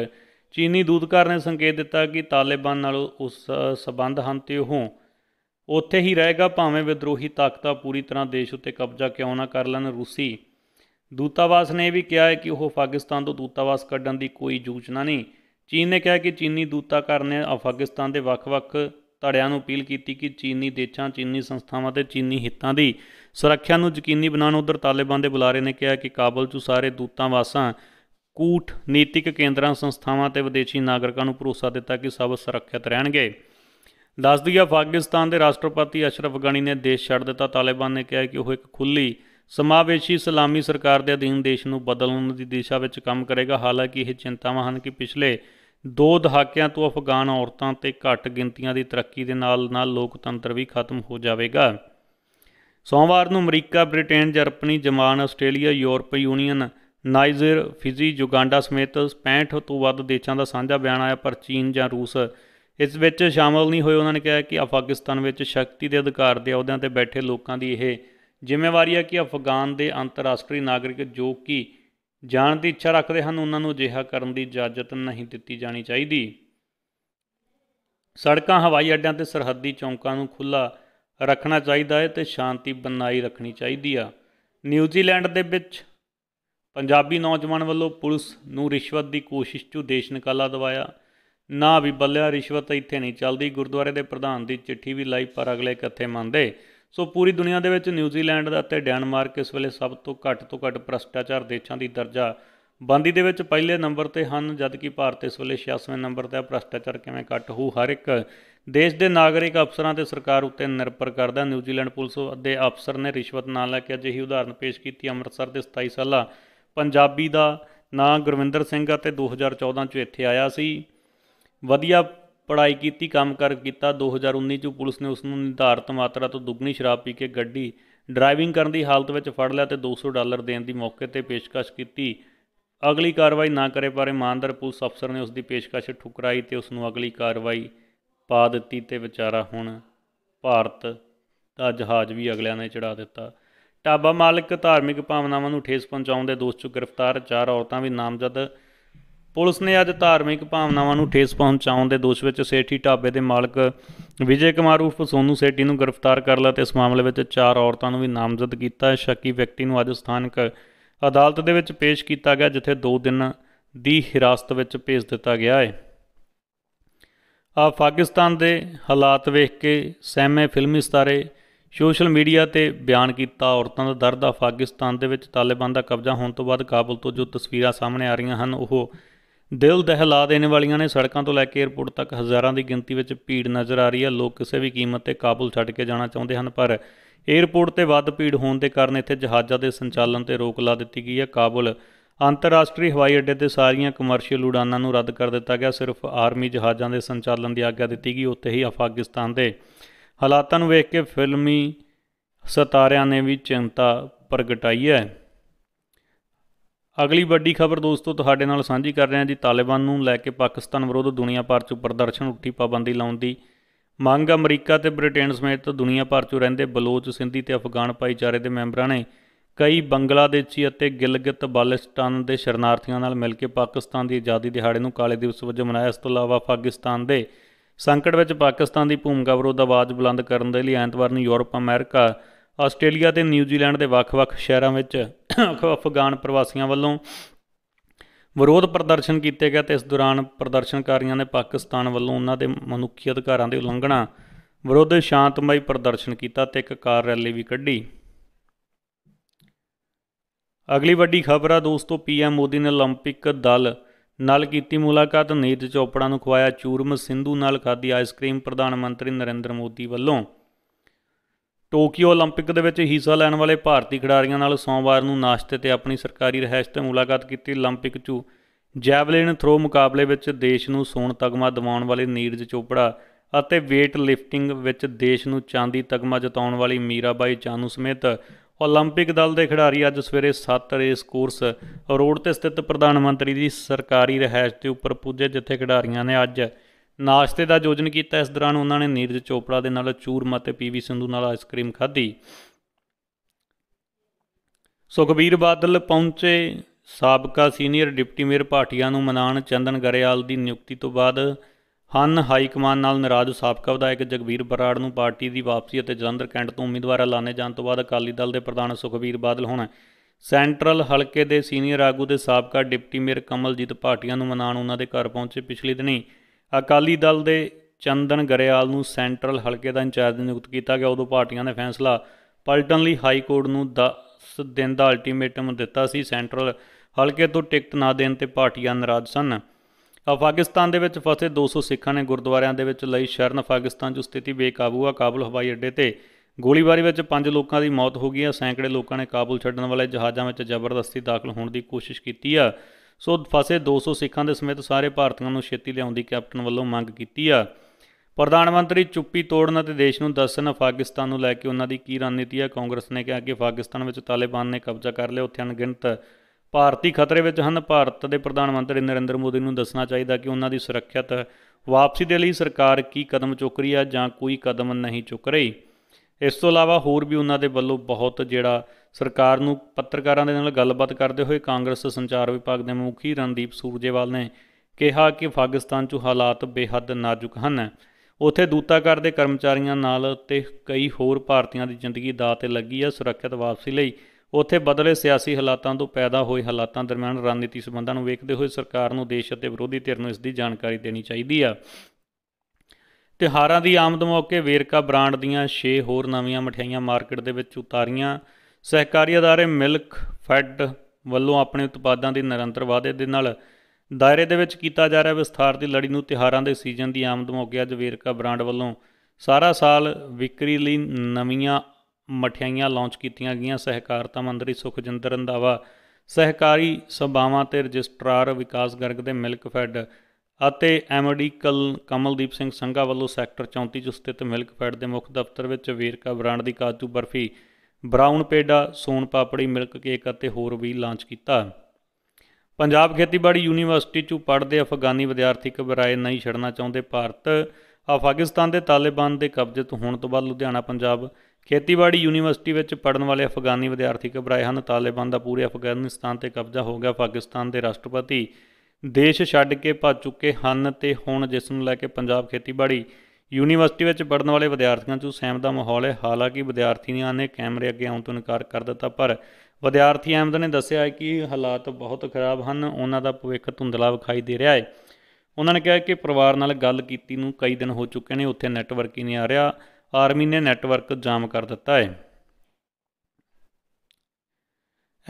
A: ਚੀਨੀ ਦੂਤਕਾਰ ਨੇ ਸੰਕੇਤ ਦਿੱਤਾ ਕਿ ਤਾਲਿਬਾਨ ਨਾਲ ਉਸ ਸਬੰਧ ਹਨ ਤੇ ਉਹ ਉੱਥੇ ਹੀ ਰਹੇਗਾ ਭਾਵੇਂ ਵਿਦਰੋਹੀ ਤਾਕਤਾਂ ਪੂਰੀ ਤਰ੍ਹਾਂ ਦੇਸ਼ ਉੱਤੇ ਕਬਜ਼ਾ ਕਿਉਂ ਨਾ ਕਰ ਲੈਣ ਰੂਸੀ ਦੂਤਾਵਾਸ ਨੇ ਇਹ ਵੀ ਕਿਹਾ ਹੈ ਕਿ ਉਹ ਪਾਕਿਸਤਾਨ ਤੋਂ ਦੂਤਾਵਾਸ ਕੱਢਣ ਦੀ ਕੋਈ ਯੋਜਨਾ ਨਹੀਂ ਚੀਨ ਨੇ ਕਿਹਾ ਕਿ ਚੀਨੀ ਦੂਤਾਘਰ ਨੇ ਅਫਗਾਨਿਸਤਾਨ ਦੇ ਵੱਖ-ਵੱਖ ਧੜਿਆਂ ਨੂੰ ਅਪੀਲ ਕੀਤੀ ਕਿ ਚੀਨੀ ਦੇਸ਼ਾਂ ਚੀਨੀ ਸੰਸਥਾਵਾਂ ਤੇ ਚੀਨੀ ਹਿੱਤਾਂ ਦੀ ਸੁਰੱਖਿਆ ਨੂੰ ਯਕੀਨੀ ਬਣਾਉਣ ਉਧਰ ਤਾਲਿਬਾਨ ਦੇ ਬੁਲਾਰੇ ਨੇ ਕਿਹਾ ਕਿ ਕਾਬਲ 'ਚ ਸਾਰੇ ਕੂਟ ਨੀਤਿਕ ਕੇਂਦਰਾਂ ਸੰਸਥਾਵਾਂ ਤੇ ਵਿਦੇਸ਼ੀ ਨਾਗਰਿਕਾਂ ਨੂੰ ਭਰੋਸਾ ਦਿੱਤਾ ਕਿ ਸਭ ਸੁਰੱਖਿਅਤ ਰਹਿਣਗੇ ਦੱਸ ਦਈਏ ਅਫਗਾਨਿਸਤਾਨ ਦੇ ਰਾਸ਼ਟਰਪਤੀ ਅਸ਼ਰਫ ਗਾਨੀ ਨੇ ਦੇਸ਼ ਛੱਡ ਦਿੱਤਾ ਤਾਲਿਬਾਨ ਨੇ ਕਿਹਾ ਕਿ ਉਹ ਇੱਕ ਖੁੱਲੀ ਸਮਾਵੇਸ਼ੀ ਇਸਲਾਮੀ ਸਰਕਾਰ ਦੇ ਅਧੀਨ ਦੇਸ਼ ਨੂੰ ਬਦਲਣ ਦੀ ਦਿਸ਼ਾ ਵਿੱਚ ਕੰਮ ਕਰੇਗਾ ਹਾਲਾਂਕਿ ਇਹ ਚਿੰਤਾਵਾਂ ਹਨ ਕਿ ਪਿਛਲੇ ਦੋ ਦਹਾਕਿਆਂ ਤੋਂ ਅਫਗਾਨ ਔਰਤਾਂ ਤੇ ਘੱਟ ਗਿਣਤੀਆਂ ਦੀ ਤਰੱਕੀ ਦੇ ਨਾਲ-ਨਾਲ ਲੋਕਤੰਤਰ ਵੀ ਖਤਮ ਹੋ ਜਾਵੇਗਾ ਸੋਮਵਾਰ ਨੂੰ ਅਮਰੀਕਾ, ਬ੍ਰਿਟੇਨ, ਜਰਮਨੀ, ਜਮਾਨ, ਆਸਟ੍ਰੇਲੀਆ, ਯੂਰਪੀ ਯੂਨੀਅਨ, ਨਾਈਜਰ, ਫਿਜੀ, ਯੂਗਾਂਡਾ ਸਮੇਤ 65 ਤੋਂ ਵੱਧ ਦੇਸ਼ਾਂ ਦਾ ਸਾਂਝਾ ਬਿਆਨ ਆਇਆ ਪਰ ਚੀਨ ਜਾਂ ਰੂਸ ਇਸ ਵਿੱਚ ਸ਼ਾਮਲ ਨਹੀਂ ਹੋਏ ਉਹਨਾਂ ਨੇ ਕਿਹਾ ਕਿ ਅਫਗਾਨਿਸਤਾਨ ਵਿੱਚ ਸ਼ਕਤੀ ਦੇ ਅਧਿਕਾਰ ਦੇ ਅਹੁਦਿਆਂ ਤੇ ਬੈਠੇ ਲੋਕਾਂ ਦੀ ਇਹ ਜ਼ਿੰਮੇਵਾਰੀ ਹੈ ਕਿ ਅਫਗਾਨ ਦੇ ਅੰਤਰਰਾਸ਼ਟਰੀ ਨਾਗਰਿਕ ਜੋ ਕਿ ਜਾਣ ਦੀ ਇੱਛਾ ਰੱਖਦੇ ਹਨ ਉਹਨਾਂ ਨੂੰ ਅਜਿਹਾ ਕਰਨ ਦੀ ਇਜਾਜ਼ਤ ਨਹੀਂ ਦਿੱਤੀ ਜਾਣੀ ਚਾਹੀਦੀ ਸੜਕਾਂ ਹਵਾਈ ਅੱਡਿਆਂ ਤੇ ਸਰਹੱਦੀ ਚੌਂਕਾਂ ਨੂੰ ਖੁੱਲਾ ਰੱਖਣਾ ਚਾਹੀਦਾ ਹੈ ਤੇ ਸ਼ਾਂਤੀ ਬਣਾਈ ਰੱਖਣੀ ਚਾਹੀਦੀ ਆ ਨਿਊਜ਼ੀਲੈਂਡ ਦੇ ਵਿੱਚ ਪੰਜਾਬੀ ਨੌਜਵਾਨ ਵੱਲੋਂ ਪੁਲਿਸ ਨੂੰ ਰਿਸ਼ਵਤ ਦੀ ਕੋਸ਼ਿਸ਼ 'ਚ ਦੇਸ਼ ਨਿਕਾਲਾ ਦਵਾਇਆ ਨਾ ਵੀ ਬੱਲਿਆ ਰਿਸ਼ਵਤ ਇੱਥੇ ਨਹੀਂ ਚੱਲਦੀ ਗੁਰਦੁਆਰੇ ਦੇ ਪ੍ਰਧਾਨ ਦੀ ਚਿੱਠੀ ਵੀ ਲਾਈ ਪਰ ਅਗਲੇ ਕੱਥੇ ਮੰਨਦੇ ਸੋ ਪੂਰੀ ਦੁਨੀਆ ਦੇ ਵਿੱਚ ਨਿਊਜ਼ੀਲੈਂਡ ਦਾ ਅਤੇ ਡੈਨਮਾਰਕ ਇਸ ਵੇਲੇ ਸਭ ਤੋਂ ਘੱਟ ਤੋਂ ਘੱਟ ਭ੍ਰਸ਼ਟਾਚਾਰ ਦੇਸ਼ਾਂ ਦੀ ਦਰਜਾ ਬੰਦੀ ਦੇ ਵਿੱਚ ਪਹਿਲੇ ਨੰਬਰ ਤੇ ਹਨ ਜਦਕਿ ਭਾਰਤ ਇਸ ਵੇਲੇ 66ਵੇਂ ਨੰਬਰ ਤੇ ਹੈ ਭ੍ਰਸ਼ਟਾਚਾਰ ਕਿਵੇਂ ਘੱਟ ਹੋ ਹਰ ਇੱਕ ਦੇਸ਼ ਦੇ ਨਾਗਰਿਕ ਅਫਸਰਾਂ ਤੇ ਸਰਕਾਰ ਉੱਤੇ ਨਿਰਭਰ ਕਰਦਾ ਨਿਊਜ਼ੀਲੈਂਡ ਪੁਲਿਸ ਦੇ ਅਫਸਰ ਨੇ ਰਿਸ਼ਵਤ ਨਾ ਲੈ ਕੇ ਅਜਿਹੀ ਉਦਾਹਰਨ ਪੇਸ਼ ਕੀਤੀ ਅੰਮ੍ਰਿਤਸਰ ਦੇ 27 ਸਾਲਾ ਪੰਜਾਬੀ ਦਾ ਨਾਂ ਗੁਰਵਿੰਦਰ ਸਿੰਘ ਅਤੇ 2014 ਚ ਇੱਥੇ ਆਇਆ ਸੀ ਵਧੀਆ ਪੜਾਈ ਕੀਤੀ ਕੰਮ ਕਰ ਕੀਤਾ 2019 ਚ ਪੁਲਿਸ ਨੇ ਉਸ ਨੂੰ ਨਿਰਧਾਰਤ ਮਾਤਰਾ ਤੋਂ ਦੁੱਗਣੀ ਸ਼ਰਾਬ ਪੀ ਕੇ ਗੱਡੀ ਡਰਾਈਵਿੰਗ ਕਰਨ ਦੀ ਹਾਲਤ ਵਿੱਚ ਫੜ ਲਿਆ ਤੇ 200 ਡਾਲਰ ਦੇਣ ਦੀ ਮੌਕੇ ਤੇ ਪੇਸ਼ਕਸ਼ ਕੀਤੀ ਅਗਲੀ ਕਾਰਵਾਈ ਨਾ ਕਰੇ ਪਰ ਇਮਾਨਦਾਰ ਪੁਲਿਸ ਅਫਸਰ ਨੇ ਉਸ ਦੀ ਪੇਸ਼ਕਸ਼ ਠੁਕਰਾਈ ਤੇ ਉਸ ਨੂੰ ਅਗਲੀ ਕਾਰਵਾਈ ਪਾ ਦਿੱਤੀ ਤੇ ਵਿਚਾਰਾ ਹੁਣ ਭਾਰਤ ਦਾ ਜਹਾਜ਼ ਵੀ ਅਗਲਿਆਂ ਨੇ ਚੜਾ ਦਿੱਤਾ ਟਾਬਾ ਮਾਲਕ ਧਾਰਮਿਕ ਭਾਵਨਾਵਾਂ ਨੂੰ ਠੇਸ ਪਹੁੰਚਾਉਣ ਦੇ ਦੋਸ਼ 'ਚ ਗ੍ਰਿਫਤਾਰ ਚਾਰ ਔਰਤਾਂ ਵੀ ਨਾਮਜ਼ਦ ਪੁਲਿਸ ਨੇ ਅੱਜ ਧਾਰਮਿਕ ਭਾਵਨਾਵਾਂ ਨੂੰ ਠੇਸ ਪਹੁੰਚਾਉਣ ਦੇ ਦੋਸ਼ ਵਿੱਚ ਸੇਠੀ ਢਾਬੇ ਦੇ ਮਾਲਕ ਵਿਜੇ ਕੁਮਾਰ ਉਰਫ ਸੋਨੂ ਸੇਠੀ ਨੂੰ ਗ੍ਰਿਫਤਾਰ ਕਰ ਲਿਆ ਤੇ ਇਸ ਮਾਮਲੇ ਵਿੱਚ ਚਾਰ ਔਰਤਾਂ ਨੂੰ ਵੀ ਨਾਮਜ਼ਦ ਕੀਤਾ ਹੈ ਸ਼ੱਕੀ ਵਿਅਕਤੀ ਨੂੰ ਅੱਜ ਸਥਾਨਕ ਅਦਾਲਤ ਦੇ ਵਿੱਚ ਪੇਸ਼ ਕੀਤਾ ਗਿਆ ਜਿੱਥੇ 2 ਦਿਨ ਦੀ ਹਿਰਾਸਤ ਵਿੱਚ ਭੇਜ ਦਿੱਤਾ ਗਿਆ ਹੈ ਆ ਪਾਕਿਸਤਾਨ ਦੇ ਹਾਲਾਤ ਵੇਖ ਕੇ ਸਹਿਮੇ ਫਿਲਮੀ ਸਤਾਰੇ ਸੋਸ਼ਲ ਮੀਡੀਆ ਤੇ ਬਿਆਨ ਕੀਤਾ ਔਰਤਾਂ ਦਾ ਦਰਦ ਆ ਪਾਕਿਸਤਾਨ ਦੇ ਵਿੱਚ ਤਾਲਿਬਾਨ ਦਾ ਕਬਜ਼ਾ ਹੋਣ ਤੋਂ ਬਾਅਦ ਕਾਬਲ ਤੋਂ ਜੋ ਤਸਵੀਰਾਂ ਸਾਹਮਣੇ ਆ ਰਹੀਆਂ ਹਨ ਉਹ ਦਿਲ ਦਹਿਲਾ ਦੇਣ ਵਾਲੀਆਂ ਨੇ ਸੜਕਾਂ ਤੋਂ ਲੈ ਕੇ 에ਰਪੋਰਟ ਤੱਕ ਹਜ਼ਾਰਾਂ ਦੀ ਗਿਣਤੀ ਵਿੱਚ ਭੀੜ ਨਜ਼ਰ ਆ ਰਹੀ ਹੈ ਲੋਕ ਕਿਸੇ ਵੀ ਕੀਮਤ ਤੇ ਕਾਬੁਲ ਛੱਡ ਕੇ ਜਾਣਾ ਚਾਹੁੰਦੇ ਹਨ ਪਰ 에ਰਪੋਰਟ ਤੇ ਵੱਧ ਭੀੜ ਹੋਣ ਦੇ ਕਾਰਨ ਇੱਥੇ ਜਹਾਜ਼ਾਂ ਦੇ ਸੰਚਾਲਨ ਤੇ ਰੋਕ ਲਾ ਦਿੱਤੀ ਗਈ ਹੈ ਕਾਬੁਲ ਅੰਤਰਰਾਸ਼ਟਰੀ ਹਵਾਈ ਅੱਡੇ ਤੇ ਸਾਰੀਆਂ ਕਮਰਸ਼ੀਅਲ ਉਡਾਨਾਂ ਨੂੰ ਰੱਦ ਕਰ ਦਿੱਤਾ ਗਿਆ ਸਿਰਫ ਆਰਮੀ ਜਹਾਜ਼ਾਂ ਦੇ ਸੰਚਾਲਨ ਦੀ ਆਗਿਆ ਦਿੱਤੀ ਗਈ ਉੱਥੇ ਹੀ ਅਫਗਾਨਿਸਤਾਨ ਦੇ ਹਾਲਾਤਾਂ ਨੂੰ ਵੇਖ ਕੇ ਫਿਲਮੀ ਸਤਾਰਿਆਂ ਨੇ ਵੀ ਚਿੰਤਾ ਪ੍ਰਗਟਾਈ ਹੈ ਅਗਲੀ ਵੱਡੀ ਖਬਰ ਦੋਸਤੋ ਤੁਹਾਡੇ ਨਾਲ ਸਾਂਝੀ ਕਰ ਰਹੇ ਹਾਂ ਜੀ ਤਾਲਿਬਾਨ ਨੂੰ ਲੈ ਕੇ ਪਾਕਿਸਤਾਨ ਵਿਰੋਧ ਦੁਨੀਆ ਭਰ 'ਚ ਪ੍ਰਦਰਸ਼ਨ ਉੱਠੀ ਪਾਬੰਦੀ ਲਾਉਣ ਦੀ ਮੰਗ ਅਮਰੀਕਾ ਤੇ ਬ੍ਰਿਟੇਨ ਸਮੇਤ ਦੁਨੀਆ ਭਰ 'ਚ ਰਹਿੰਦੇ ਬਲੋਚ ਸਿੰਧੀ ਤੇ ਅਫਗਾਨ ਭਾਈਚਾਰੇ ਦੇ ਮੈਂਬਰਾਂ ਨੇ ਕਈ ਬੰਗਲਾਦੇਸ਼ੀ ਅਤੇ ਗਿਲਗਿਤ ਬਲਿਸਤਾਨ ਦੇ ਸ਼ਰਨਾਰਥੀਆਂ ਨਾਲ ਮਿਲ ਕੇ ਪਾਕਿਸਤਾਨ ਦੀ ਆਜ਼ਾਦੀ ਦਿਹਾੜੇ ਨੂੰ ਕਾਲੇ ਦਿਵਸ ਵਜੋਂ ਮਨਾਇਆ ਇਸ ਤੋਂ ਇਲਾਵਾ ਪਾਕਿਸਤਾਨ ਦੇ ਸੰਕਟ ਵਿੱਚ ਪਾਕਿਸਤਾਨ ਦੀ ਭੂਮਿਕਾ ਵਿਰੋਧ ਆਵਾਜ਼ ਬੁਲੰਦ ਕਰਨ ਦੇ ਲਈ ਐਤਵਾਰ ਨੂੰ ਯੂਰਪ ਅਮਰੀਕਾ ਆਸਟ੍ਰੇਲੀਆ ਤੇ ਨਿਊਜ਼ੀਲੈਂਡ ਦੇ ਵੱਖ-ਵੱਖ ਸ਼ਹਿਰਾਂ ਵਿੱਚ ਅਫਗਾਨ ਪ੍ਰਵਾਸੀਆਂ ਵੱਲੋਂ ਵਿਰੋਧ ਪ੍ਰਦਰਸ਼ਨ ਕੀਤੇ ਗਏ ਤੇ ਇਸ ਦੌਰਾਨ ਪ੍ਰਦਰਸ਼ਨਕਾਰੀਆਂ ਨੇ ਪਾਕਿਸਤਾਨ ਵੱਲੋਂ ਉਹਨਾਂ ਦੇ ਮਨੁੱਖੀ ਅਧਿਕਾਰਾਂ ਦੀ ਉਲੰਘਣਾ ਵਿਰੁੱਧ ਸ਼ਾਂਤਮਈ ਪ੍ਰਦਰਸ਼ਨ ਕੀਤਾ ਤੇ ਇੱਕ ਕਾਰ ਰੈਲੀ ਵੀ ਕੱਢੀ ਅਗਲੀ ਵੱਡੀ ਖਬਰ ਆ ਦੋਸਤੋ ਪੀਐਮ ਮੋਦੀ ਨੇ 올림픽 ਦਲ ਨਾਲ ਕੀਤੀ ਮੁਲਾਕਾਤ ਨੀਤ ਚੋਪੜਾ ਨੂੰ ਖਵਾਇਆ ਚੂਰਮ ਸਿੰਧੂ ਨਾਲ ਖਾਦੀ ਆਈਸਕ੍ਰੀਮ ਪ੍ਰਧਾਨ ਮੰਤਰੀ ਨਰਿੰਦਰ ਮੋਦੀ ਵੱਲੋਂ ਟੋਕੀਓ 올림픽 ਦੇ ਵਿੱਚ ਹਿੱਸਾ ਲੈਣ ਵਾਲੇ ਭਾਰਤੀ ਖਿਡਾਰੀਆਂ ਨਾਲ ਸੋਮਵਾਰ ਨੂੰ ਨਾਸ਼ਤੇ ਤੇ ਆਪਣੀ ਸਰਕਾਰੀ ਰਹਿائش ਤੇ ਮੁਲਾਕਾਤ ਕੀਤੀ 올림픽 'ਚ ਜੈਵਲਿਨ ਥਰੋ ਮੁਕਾਬਲੇ ਵਿੱਚ ਦੇਸ਼ ਨੂੰ ਸੋਨ ਤਗਮਾ ਦਿਵਾਉਣ ਵਾਲੇ ਨੀਰਜ ਚੋਪੜਾ ਅਤੇ weight ਲਿਫਟਿੰਗ ਵਿੱਚ ਦੇਸ਼ ਨੂੰ ਚਾਂਦੀ ਤਗਮਾ ਜਿਤਾਉਣ ਵਾਲੀ ਮੀਰਾਬਾਈ ਚਾਨੂ ਸਮੇਤ 올림픽 ਦਲ ਦੇ ਖਿਡਾਰੀ ਅੱਜ ਸਵੇਰੇ 7 ਰੇਸ ਕੋਰਸ ਰੋਡ ਤੇ ਸਥਿਤ ਪ੍ਰਧਾਨ ਮੰਤਰੀ ਦੀ ਸਰਕਾਰੀ ਰਹਿائش ਦੇ ਉੱਪਰ ਪੁੱਜੇ ਜਿੱਥੇ ਖਿਡਾਰੀਆਂ ਨੇ ਅੱਜ ਨਾਸ਼ਤੇ ਦਾ ਯੋਜਨ ਕੀਤਾ ਇਸ ਦੌਰਾਨ ਉਹਨਾਂ ਨੇ ਨੀਰਜ ਚੋਪੜਾ ਦੇ ਨਾਲ ਚੂਰਮਾ ਤੇ ਪੀਵੀ ਸਿੰਧੂ ਨਾਲ ਆਈਸਕ੍ਰੀਮ ਖਾਧੀ ਸੁਖਬੀਰ ਬਾਦਲ ਪਹੁੰਚੇ ਸਾਬਕਾ ਸੀਨੀਅਰ ਡਿਪਟੀ ਮੇਅਰ ਪਾਟੀਆਂ ਨੂੰ ਮਨਾਣ ਚੰਦਨ ਗਰੇਵਾਲ ਦੀ ਨਿਯੁਕਤੀ ਤੋਂ ਬਾਅਦ ਹਨ ਹਾਈ ਕਮਾਨ ਨਾਲ ਨਾਰਾਜ਼ ਸਾਬਕਾ ਵਿਧਾਇਕ ਜਗਵੀਰ ਬਰਾੜ ਨੂੰ ਪਾਰਟੀ ਦੀ ਵਾਪਸੀ ਅਤੇ ਜਲੰਧਰ ਕੈਂਟ ਤੋਂ ਉਮੀਦਵਾਰ ਐਲਾਨੇ ਜਾਣ ਤੋਂ ਬਾਅਦ ਅਕਾਲੀ ਦਲ ਦੇ ਪ੍ਰਧਾਨ ਸੁਖਬੀਰ ਬਾਦਲ ਹੁਣ ਸੈਂਟਰਲ ਹਲਕੇ ਦੇ ਸੀਨੀਅਰ ਆਗੂ ਦੇ ਸਾਬਕਾ ਡਿਪਟੀ ਮੇਅਰ ਕਮਲਜੀਤ ਪਾਟੀਆਂ ਨੂੰ ਮਨਾਣ ਉਹਨਾਂ ਦੇ ਘਰ ਪਹੁੰਚੇ ਪਿਛਲੇ ਦਿਨੀ ਅਕਾਲੀ ਦਲ ਦੇ ਚੰਦਨ ਗਰੇਵਾਲ ਨੂੰ ਸੈਂਟਰਲ ਹਲਕੇ ਦਾ ਇੰਚਾਰਜ ਨਿਯੁਕਤ ਕੀਤਾ ਗਿਆ ਉਦੋਂ ਪਾਰਟੀਆਂ ਨੇ ਫੈਸਲਾ ਪਲਟਨ ਲਈ ਹਾਈ ਕੋਰਟ ਨੂੰ 10 ਦਿਨ ਦਾ ਅਲਟੀਮੇਟਮ ਦਿੱਤਾ ਸੀ ਸੈਂਟਰਲ ਹਲਕੇ ਤੋਂ ਟਿਕਟ ਨਾ ਦੇਣ ਤੇ ਪਾਰਟੀਆਂ ਨਾਰਾਜ਼ ਸਨ ਅਫਗਾਨਿਸਤਾਨ ਦੇ ਵਿੱਚ ਫਸੇ 200 ਸਿੱਖਾਂ ਨੇ ਗੁਰਦੁਆਰਿਆਂ ਦੇ ਵਿੱਚ ਲਈ ਸ਼ਰਨ ਅਫਗਾਨਿਸਤਾਨ 'ਚ ਸਥਿਤੀ ਬੇਕਾਬੂ ਆ ਕਾਬਲ ਹਵਾਈ ਅੱਡੇ ਤੇ ਗੋਲੀਬਾਰੀ ਵਿੱਚ 5 ਲੋਕਾਂ ਦੀ ਮੌਤ ਹੋ ਗਈ ਆ ਸੈਂਕੜੇ ਲੋਕਾਂ ਨੇ ਕਾਬਲ ਛੱਡਣ ਵਾਲੇ ਜਹਾਜ਼ਾਂ ਵਿੱਚ ਜ਼ਬਰਦਸਤੀ ਦਾਖਲ ਹੋਣ ਦੀ ਕੋਸ਼ਿਸ਼ ਕੀਤੀ ਆ ਸੋ ਫਸੇ 200 ਸਿੱਖਾਂ ਦੇ ਸਮੇਤ ਸਾਰੇ ਭਾਰਤੀਆਂ ਨੂੰ ਛੇਤੀ ਲਿਆਉਣ ਦੀ ਕੈਪਟਨ ਵੱਲੋਂ ਮੰਗ ਕੀਤੀ ਆ ਪ੍ਰਧਾਨ ਮੰਤਰੀ ਚੁੱਪੀ ਤੋੜਨ ਅਤੇ ਦੇਸ਼ ਨੂੰ ਦੱਸਣ ਅਫਗਾਨਿਸਤਾਨ ਨੂੰ ਲੈ ਕੇ ਉਹਨਾਂ ਦੀ ਕੀ ਰਣਨੀਤੀ ਹੈ ਕਾਂਗਰਸ ਨੇ ਕਿਹਾ ਕਿ ਅਫਗਾਨਿਸਤਾਨ ਵਿੱਚ ਤਾਲਿਬਾਨ ਨੇ ਕਬਜ਼ਾ ਕਰ ਲਿਆ ਉੱਥੇ ਅਣਗਿਣਤ ਭਾਰਤੀ ਖਤਰੇ ਵਿੱਚ ਹਨ ਭਾਰਤ ਦੇ ਪ੍ਰਧਾਨ ਮੰਤਰੀ ਨਰਿੰਦਰ ਮੋਦੀ ਨੂੰ ਦੱਸਣਾ ਚਾਹੀਦਾ ਕਿ ਉਹਨਾਂ ਦੀ ਸੁਰੱਖਿਅਤ ਵਾਪਸੀ ਦੇ ਲਈ ਸਰਕਾਰ ਕੀ ਕਦਮ ਚੁੱਕ ਰਹੀ ਆ ਜਾਂ ਕੋਈ ਕਦਮ ਨਹੀਂ ਚੁੱਕ ਰਹੀ ਇਸ ਤੋਂ ਇਲਾਵਾ ਹੋਰ ਵੀ ਉਹਨਾਂ ਦੇ ਵੱਲੋਂ ਬਹੁਤ ਜਿਹੜਾ ਸਰਕਾਰ ਨੂੰ ਪੱਤਰਕਾਰਾਂ ਦੇ ਨਾਲ ਗੱਲਬਾਤ ਕਰਦੇ ਹੋਏ ਕਾਂਗਰਸ ਸੰਚਾਰ ਵਿਭਾਗ ਦੇ ਮੁਖੀ ਰਣਦੀਪ ਸੂਰਜੇਵਾਲ ਨੇ ਕਿਹਾ ਕਿ ਪਾਕਿਸਤਾਨ 'ਚ ਹਾਲਾਤ ਬੇਹੱਦ ਨਾਜ਼ੁਕ ਹਨ ਉਥੇ ਦੂਤਾਕਾਰ ਦੇ ਕਰਮਚਾਰੀਆਂ ਨਾਲ ਤੇ ਕਈ ਹੋਰ ਭਾਰਤੀਆਂ ਦੀ ਜ਼ਿੰਦਗੀ ਦਾਅ ਤੇ ਲੱਗੀ ਹੈ ਸੁਰੱਖਿਅਤ ਵਾਪਸੀ ਲਈ ਉਥੇ ਬਦਲੇ ਸਿਆਸੀ ਹਾਲਾਤਾਂ ਤੋਂ ਪੈਦਾ ਹੋਏ ਹਾਲਾਤਾਂ ਦਰਮਿਆਨ ਰਣਨੀਤੀ ਸਬੰਧਾਂ ਨੂੰ ਵੇਖਦੇ ਹੋਏ ਸਰਕਾਰ ਨੂੰ ਦੇਸ਼ ਅਤੇ ਵਿਰੋਧੀ ਧਿਰ ਨੂੰ ਇਸ ਦੀ ਜਾਣਕਾਰੀ ਦੇਣੀ ਚਾਹੀਦੀ ਆ ਤਿਹਾਰਾਂ ਦੀ ਆਮਦ ਮੌਕੇ ਵੇਰਕਾ ਬ੍ਰਾਂਡ ਦੀਆਂ 6 ਹੋਰ ਨਵੀਆਂ ਮਠਿਆਈਆਂ ਮਾਰਕੀਟ ਦੇ ਵਿੱਚ ਉਤਾਰੀਆਂ ਸਹਿਕਾਰੀ ਅਦਾਰੇ ਮਿਲਕ ਫੈਡ ਵੱਲੋਂ ਆਪਣੇ ਉਤਪਾਦਾਂ ਦੇ ਨਿਰੰਤਰ ਵਾਧੇ ਦੇ ਨਾਲ ਦਾਇਰੇ ਦੇ ਵਿੱਚ ਕੀਤਾ ਜਾ ਰਿਹਾ ਵਿਸਥਾਰ ਦੀ ਲੜੀ ਨੂੰ ਤਿਹਾਰਾਂ ਦੇ ਸੀਜ਼ਨ ਦੀ ਆਮਦ ਮੌਕੇ ਅੱਜ ਵੇਰਕਾ ਬ੍ਰਾਂਡ ਵੱਲੋਂ ਸਾਰਾ ਸਾਲ ਵਿਕਰੀ ਲਈ ਨਵੀਆਂ ਮਠਿਆਈਆਂ ਲਾਂਚ ਕੀਤੀਆਂ ਗਈਆਂ ਸਹਿਕਾਰਤਾ ਮੰਤਰੀ ਸੁਖਜਿੰਦਰ ਰੰਧਾਵਾ ਸਹਿਕਾਰੀ ਸਭਾਵਾਂ ਤੇ ਰਜਿਸਟਰਾਰ ਵਿਕਾਸ ਗਰਗ ਦੇ ਮਿਲਕ ਫੈਡ ਅਤੇ ਐਮਡੀਕਲ ਕਮਲਦੀਪ ਸਿੰਘ ਸੰਘਾ ਵੱਲੋਂ ਸੈਕਟਰ 34 ਚ ਸਥਿਤ ਫੈਡ ਦੇ ਮੁੱਖ ਦਫ਼ਤਰ ਵਿੱਚ ਵੇਰਕਾ ਬ੍ਰਾਂਡ ਦੀ kaju barfi brown peda son papdi milk cake ਅਤੇ ਹੋਰ ਵੀ ਲਾਂਚ ਕੀਤਾ ਪੰਜਾਬ ਖੇਤੀਬਾੜੀ ਯੂਨੀਵਰਸਿਟੀ ਚੋਂ ਪੜ੍ਹਦੇ ਅਫਗਾਨੀ ਵਿਦਿਆਰਥੀ ਘਬਰਾਏ ਨਹੀਂ ਛੱਡਣਾ ਚਾਹੁੰਦੇ ਭਾਰਤ ਅਫਗਾਨਿਸਤਾਨ ਦੇ ਤਾਲਿਬਾਨ ਦੇ ਕਬਜ਼ੇ ਤੋਂ ਹੋਣ ਤੋਂ ਬਾਅਦ ਲੁਧਿਆਣਾ ਪੰਜਾਬ ਖੇਤੀਬਾੜੀ ਯੂਨੀਵਰਸਿਟੀ ਵਿੱਚ ਪੜਨ ਵਾਲੇ ਅਫਗਾਨੀ ਵਿਦਿਆਰਥੀ ਘਬਰਾਏ ਹਨ ਤਾਲਿਬਾਨ ਦਾ ਪੂਰੇ ਅਫਗਾਨਿਸਤਾਨ ਤੇ ਕਬਜ਼ਾ ਹੋ ਗਿਆ ਪਾਕਿਸਤਾਨ ਦੇ ਰਾਸ਼ਟਰਪਤੀ ਦੇਸ਼ ਛੱਡ ਕੇ ਭੱਜ ਚੁੱਕੇ ਹਨ ਤੇ ਹੁਣ ਜਿਸ ਨੂੰ ਲੈ ਕੇ ਪੰਜਾਬ ਖੇਤੀਬਾੜੀ ਯੂਨੀਵਰਸਿਟੀ ਵਿੱਚ ਪੜਨ ਵਾਲੇ ਵਿਦਿਆਰਥੀਆਂ 'ਚ ਸਹਿਮ ਦਾ ਮਾਹੌਲ ਹੈ ਹਾਲਾਂਕਿ ਵਿਦਿਆਰਥੀਆਂ ਨੇ ਕੈਮਰੇ ਅੱਗੇ ਆਉਣ ਤੋਂ ਇਨਕਾਰ ਕਰ ਦਿੱਤਾ ਪਰ ਵਿਦਿਆਰਥੀ ਆਮਦ ਨੇ ਦੱਸਿਆ ਕਿ ਹਾਲਾਤ ਬਹੁਤ ਖਰਾਬ ਹਨ ਉਹਨਾਂ ਦਾ ਭਵਿੱਖ ਧੁੰਦਲਾ ਵਿਖਾਈ ਦੇ ਰਿਹਾ ਹੈ ਉਹਨਾਂ ਨੇ ਕਿਹਾ ਕਿ ਪਰਿਵਾਰ ਨਾਲ ਗੱਲ ਕੀਤੀ ਨੂੰ ਕਈ ਦਿਨ ਹੋ ਚੁੱਕੇ ਨੇ ਉੱਥੇ ਨੈਟਵਰਕ ਹੀ ਨਹੀਂ ਆ ਰਿਹਾ ਆਰਮੀ ਨੇ ਨੈਟਵਰਕ ਜਾਮ ਕਰ ਦਿੱਤਾ ਹੈ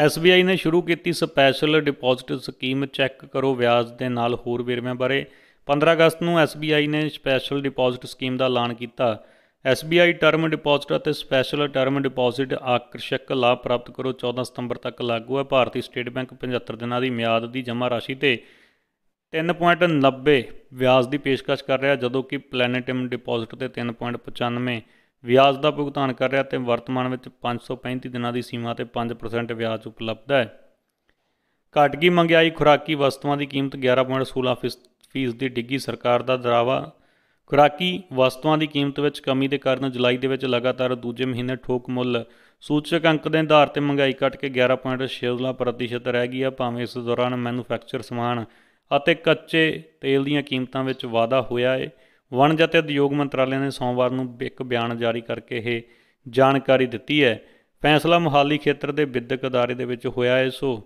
A: ਐਸਬੀਆਈ ਨੇ ਸ਼ੁਰੂ ਕੀਤੀ ਸਪੈਸ਼ਲ ਡਿਪੋਜ਼ਿਟ ਸਕੀਮ ਚੈੱਕ ਕਰੋ ਵਿਆਜ ਦੇ ਨਾਲ ਹੋਰ ਵੇਰਵਿਆਂ ਬਾਰੇ 15 ਅਗਸਤ ਨੂੰ ਐਸਬੀਆਈ ਨੇ ਸਪੈਸ਼ਲ ਡਿਪੋਜ਼ਿਟ ਸਕੀਮ ਦਾ ਐਲਾਨ ਕੀਤਾ ਐਸਬੀਆਈ ਟਰਮ ਡਿਪੋਜ਼ਿਟ ਅਤੇ ਸਪੈਸ਼ਲ ਟਰਮ ਡਿਪੋਜ਼ਿਟ ਆਕਰਸ਼ਕ ਲਾਭ ਪ੍ਰਾਪਤ ਕਰੋ 14 ਸਤੰਬਰ ਤੱਕ ਲਾਗੂ ਹੈ ਭਾਰਤੀ ਸਟੇਟ ਬੈਂਕ 75 ਦਿਨਾਂ ਦੀ ਮਿਆਦ ਦੀ ਜਮ੍ਹਾਂ ਰਾਸ਼ੀ ਤੇ 3.90 ਵਿਆਜ ਦੀ ਪੇਸ਼ਕਸ਼ ਕਰ ਰਿਹਾ ਜਦੋਂ ਕਿ ਪਲੈਨੇਟਿਮ ਡਿਪੋਜ਼ਿਟ ਤੇ 3.95 ਵਿਆਜ ਦਾ ਭੁਗਤਾਨ ਕਰ ਰਿਹਾ ਤੇ ਵਰਤਮਾਨ ਵਿੱਚ 535 ਦਿਨਾਂ ਦੀ ਸੀਮਾ ਤੇ 5% ਵਿਆਜ ਉਪਲਬਧ ਹੈ ਘਟ ਗਈ ਮੰਗਿਆਈ ਖੁਰਾਕੀ ਵਸਤੂਆਂ ਦੀ ਕੀਮਤ 11.16% ਦੀ ਡਿੱਗੀ ਸਰਕਾਰ ਦਾ ਦਰਾਵਾ ਖੁਰਾਕੀ ਵਸਤੂਆਂ ਦੀ ਕੀਮਤ ਵਿੱਚ ਕਮੀ ਦੇ ਕਾਰਨ ਜੁਲਾਈ ਦੇ ਵਿੱਚ ਲਗਾਤਾਰ ਦੂਜੇ ਮਹੀਨੇ ਠੋਕ ਮੁੱਲ ਸੂਚਕ ਅੰਕ ਦੇ ਆਧਾਰ ਤੇ ਮਹਿੰਗਾਈ ਘਟ ਕੇ 11.16% ਰਹਿ ਗਈ ਆ ਭਾਵੇਂ ਇਸ ਦੌਰਾਨ ਮੈਨੂਫੈਕਚਰ ਸਮਾਨ ਅਤੇ ਕੱਚੇ ਤੇਲ ਦੀਆਂ ਕੀਮਤਾਂ ਵਿੱਚ ਵਾਧਾ ਹੋਇਆ ਹੈ ਵਣਜ ਅਤੇ ਉਦਯੋਗ ਮੰਤਰਾਲੇ ਨੇ ਸੋਮਵਾਰ ਨੂੰ ਇੱਕ ਬਿਆਨ ਜਾਰੀ ਕਰਕੇ ਇਹ ਜਾਣਕਾਰੀ ਦਿੱਤੀ ਹੈ ਫੈਸਲਾ ਮੁਹਾਲੀ ਖੇਤਰ ਦੇ ਵਿਦਿਅਕ ਅਦਾਰੇ ਦੇ ਵਿੱਚ ਹੋਇਆ ਹੈ ਸੋ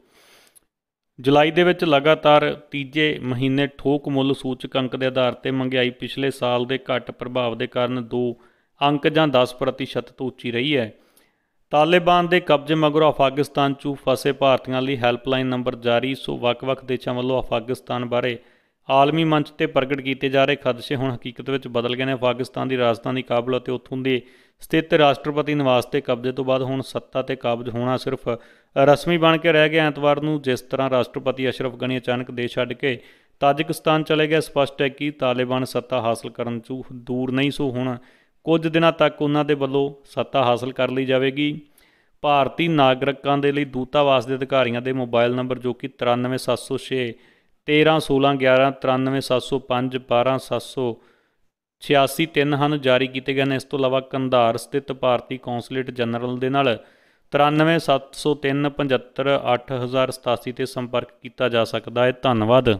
A: ਜੁਲਾਈ ਦੇ ਵਿੱਚ ਲਗਾਤਾਰ ਤੀਜੇ ਮਹੀਨੇ ਠੋਕ ਮੁੱਲ ਸੂਚਕ ਅੰਕ ਦੇ ਆਧਾਰ ਤੇ ਮੰਗਾਈ ਪਿਛਲੇ ਸਾਲ ਦੇ ਘੱਟ ਪ੍ਰਭਾਵ ਦੇ ਕਾਰਨ 2 ਅੰਕ ਜਾਂ 10% ਤੋਂ ਉੱਚੀ ਰਹੀ ਹੈ ਤਾਲਿਬਾਨ ਦੇ ਕਬਜ਼ੇ ਮਗਰੋਂ ਅਫਗਾਨਿਸਤਾਨ 'ਚ ਫਸੇ ਭਾਰਤੀਆਂ ਲਈ ਹੈਲਪਲਾਈਨ ਨੰਬਰ ਜਾਰੀ ਸੋ ਵੱਖ-ਵੱਖ ਦੇਸ਼ਾਂ ਵੱਲੋਂ ਅਫਗਾਨਿਸਤਾਨ ਬਾਰੇ ਆਲਮੀ ਮੰਚ ਤੇ ਪ੍ਰਗਟ ਕੀਤੇ ਜਾ ਰਹੇ ਖਦਸ਼ੇ ਹੁਣ ਹਕੀਕਤ ਵਿੱਚ ਬਦਲ ਗਏ ਨੇ ਪਾਕਿਸਤਾਨ ਦੀ ਰਾਜਧਾਨੀ ਕਾਬਲ ਅਤੇ ਉੱਥੋਂ ਦੇ ਸਥਿਤ ਰਾਸ਼ਟਰਪਤੀ ਨਿਵਾਸ ਤੇ ਕਬਜ਼ੇ ਤੋਂ ਬਾਅਦ ਹੁਣ ਸੱਤਾ ਤੇ ਕਾਬਜ਼ ਹੋਣਾ ਸਿਰਫ ਰਸਮੀ ਬਣ ਕੇ ਰਹਿ ਗਿਆ ਐਤਵਾਰ ਨੂੰ ਜਿਸ ਤਰ੍ਹਾਂ ਰਾਸ਼ਟਰਪਤੀ ਅਸ਼ਰਫ ਗਣੀ ਅਚਾਨਕ ਦੇਸ਼ ਛੱਡ ਕੇ ਤਾਜਿਕਸਤਾਨ ਚਲੇ ਗਏ ਸਪਸ਼ਟ ਹੈ ਕਿ ਤਾਲਿਬਾਨ ਸੱਤਾ ਹਾਸਲ ਕਰਨ ਤੋਂ ਦੂਰ ਨਹੀਂ ਸੋ ਹੁਣ ਕੁਝ ਦਿਨਾਂ ਤੱਕ ਉਹਨਾਂ ਦੇ ਵੱਲੋਂ ਸੱਤਾ ਹਾਸਲ ਕਰ ਲਈ ਜਾਵੇਗੀ ਭਾਰਤੀ ਨਾਗਰਿਕਾਂ ਦੇ ਲਈ ਦੂਤਾਵਾਸ ਦੇ ਅਧਿਕਾਰੀਆਂ ਦੇ ਮੋਬਾਈਲ ਨੰਬਰ ਜੋ ਕਿ 93706 13 16 11 93 705 12 700 ਤਿੰਨ ਹਨ ਜਾਰੀ ਕੀਤੇ ਗਏ ਨੇ ਇਸ ਤੋਂ ਇਲਾਵਾ ਕੰਧਾਰ ਸਥਿਤ ਭਾਰਤੀ ਕੌਂਸੂਲੇਟ ਜਨਰਲ ਦੇ ਨਾਲ 93703 ਤੇ ਸੰਪਰਕ ਕੀਤਾ ਜਾ ਸਕਦਾ ਹੈ ਧੰਨਵਾਦ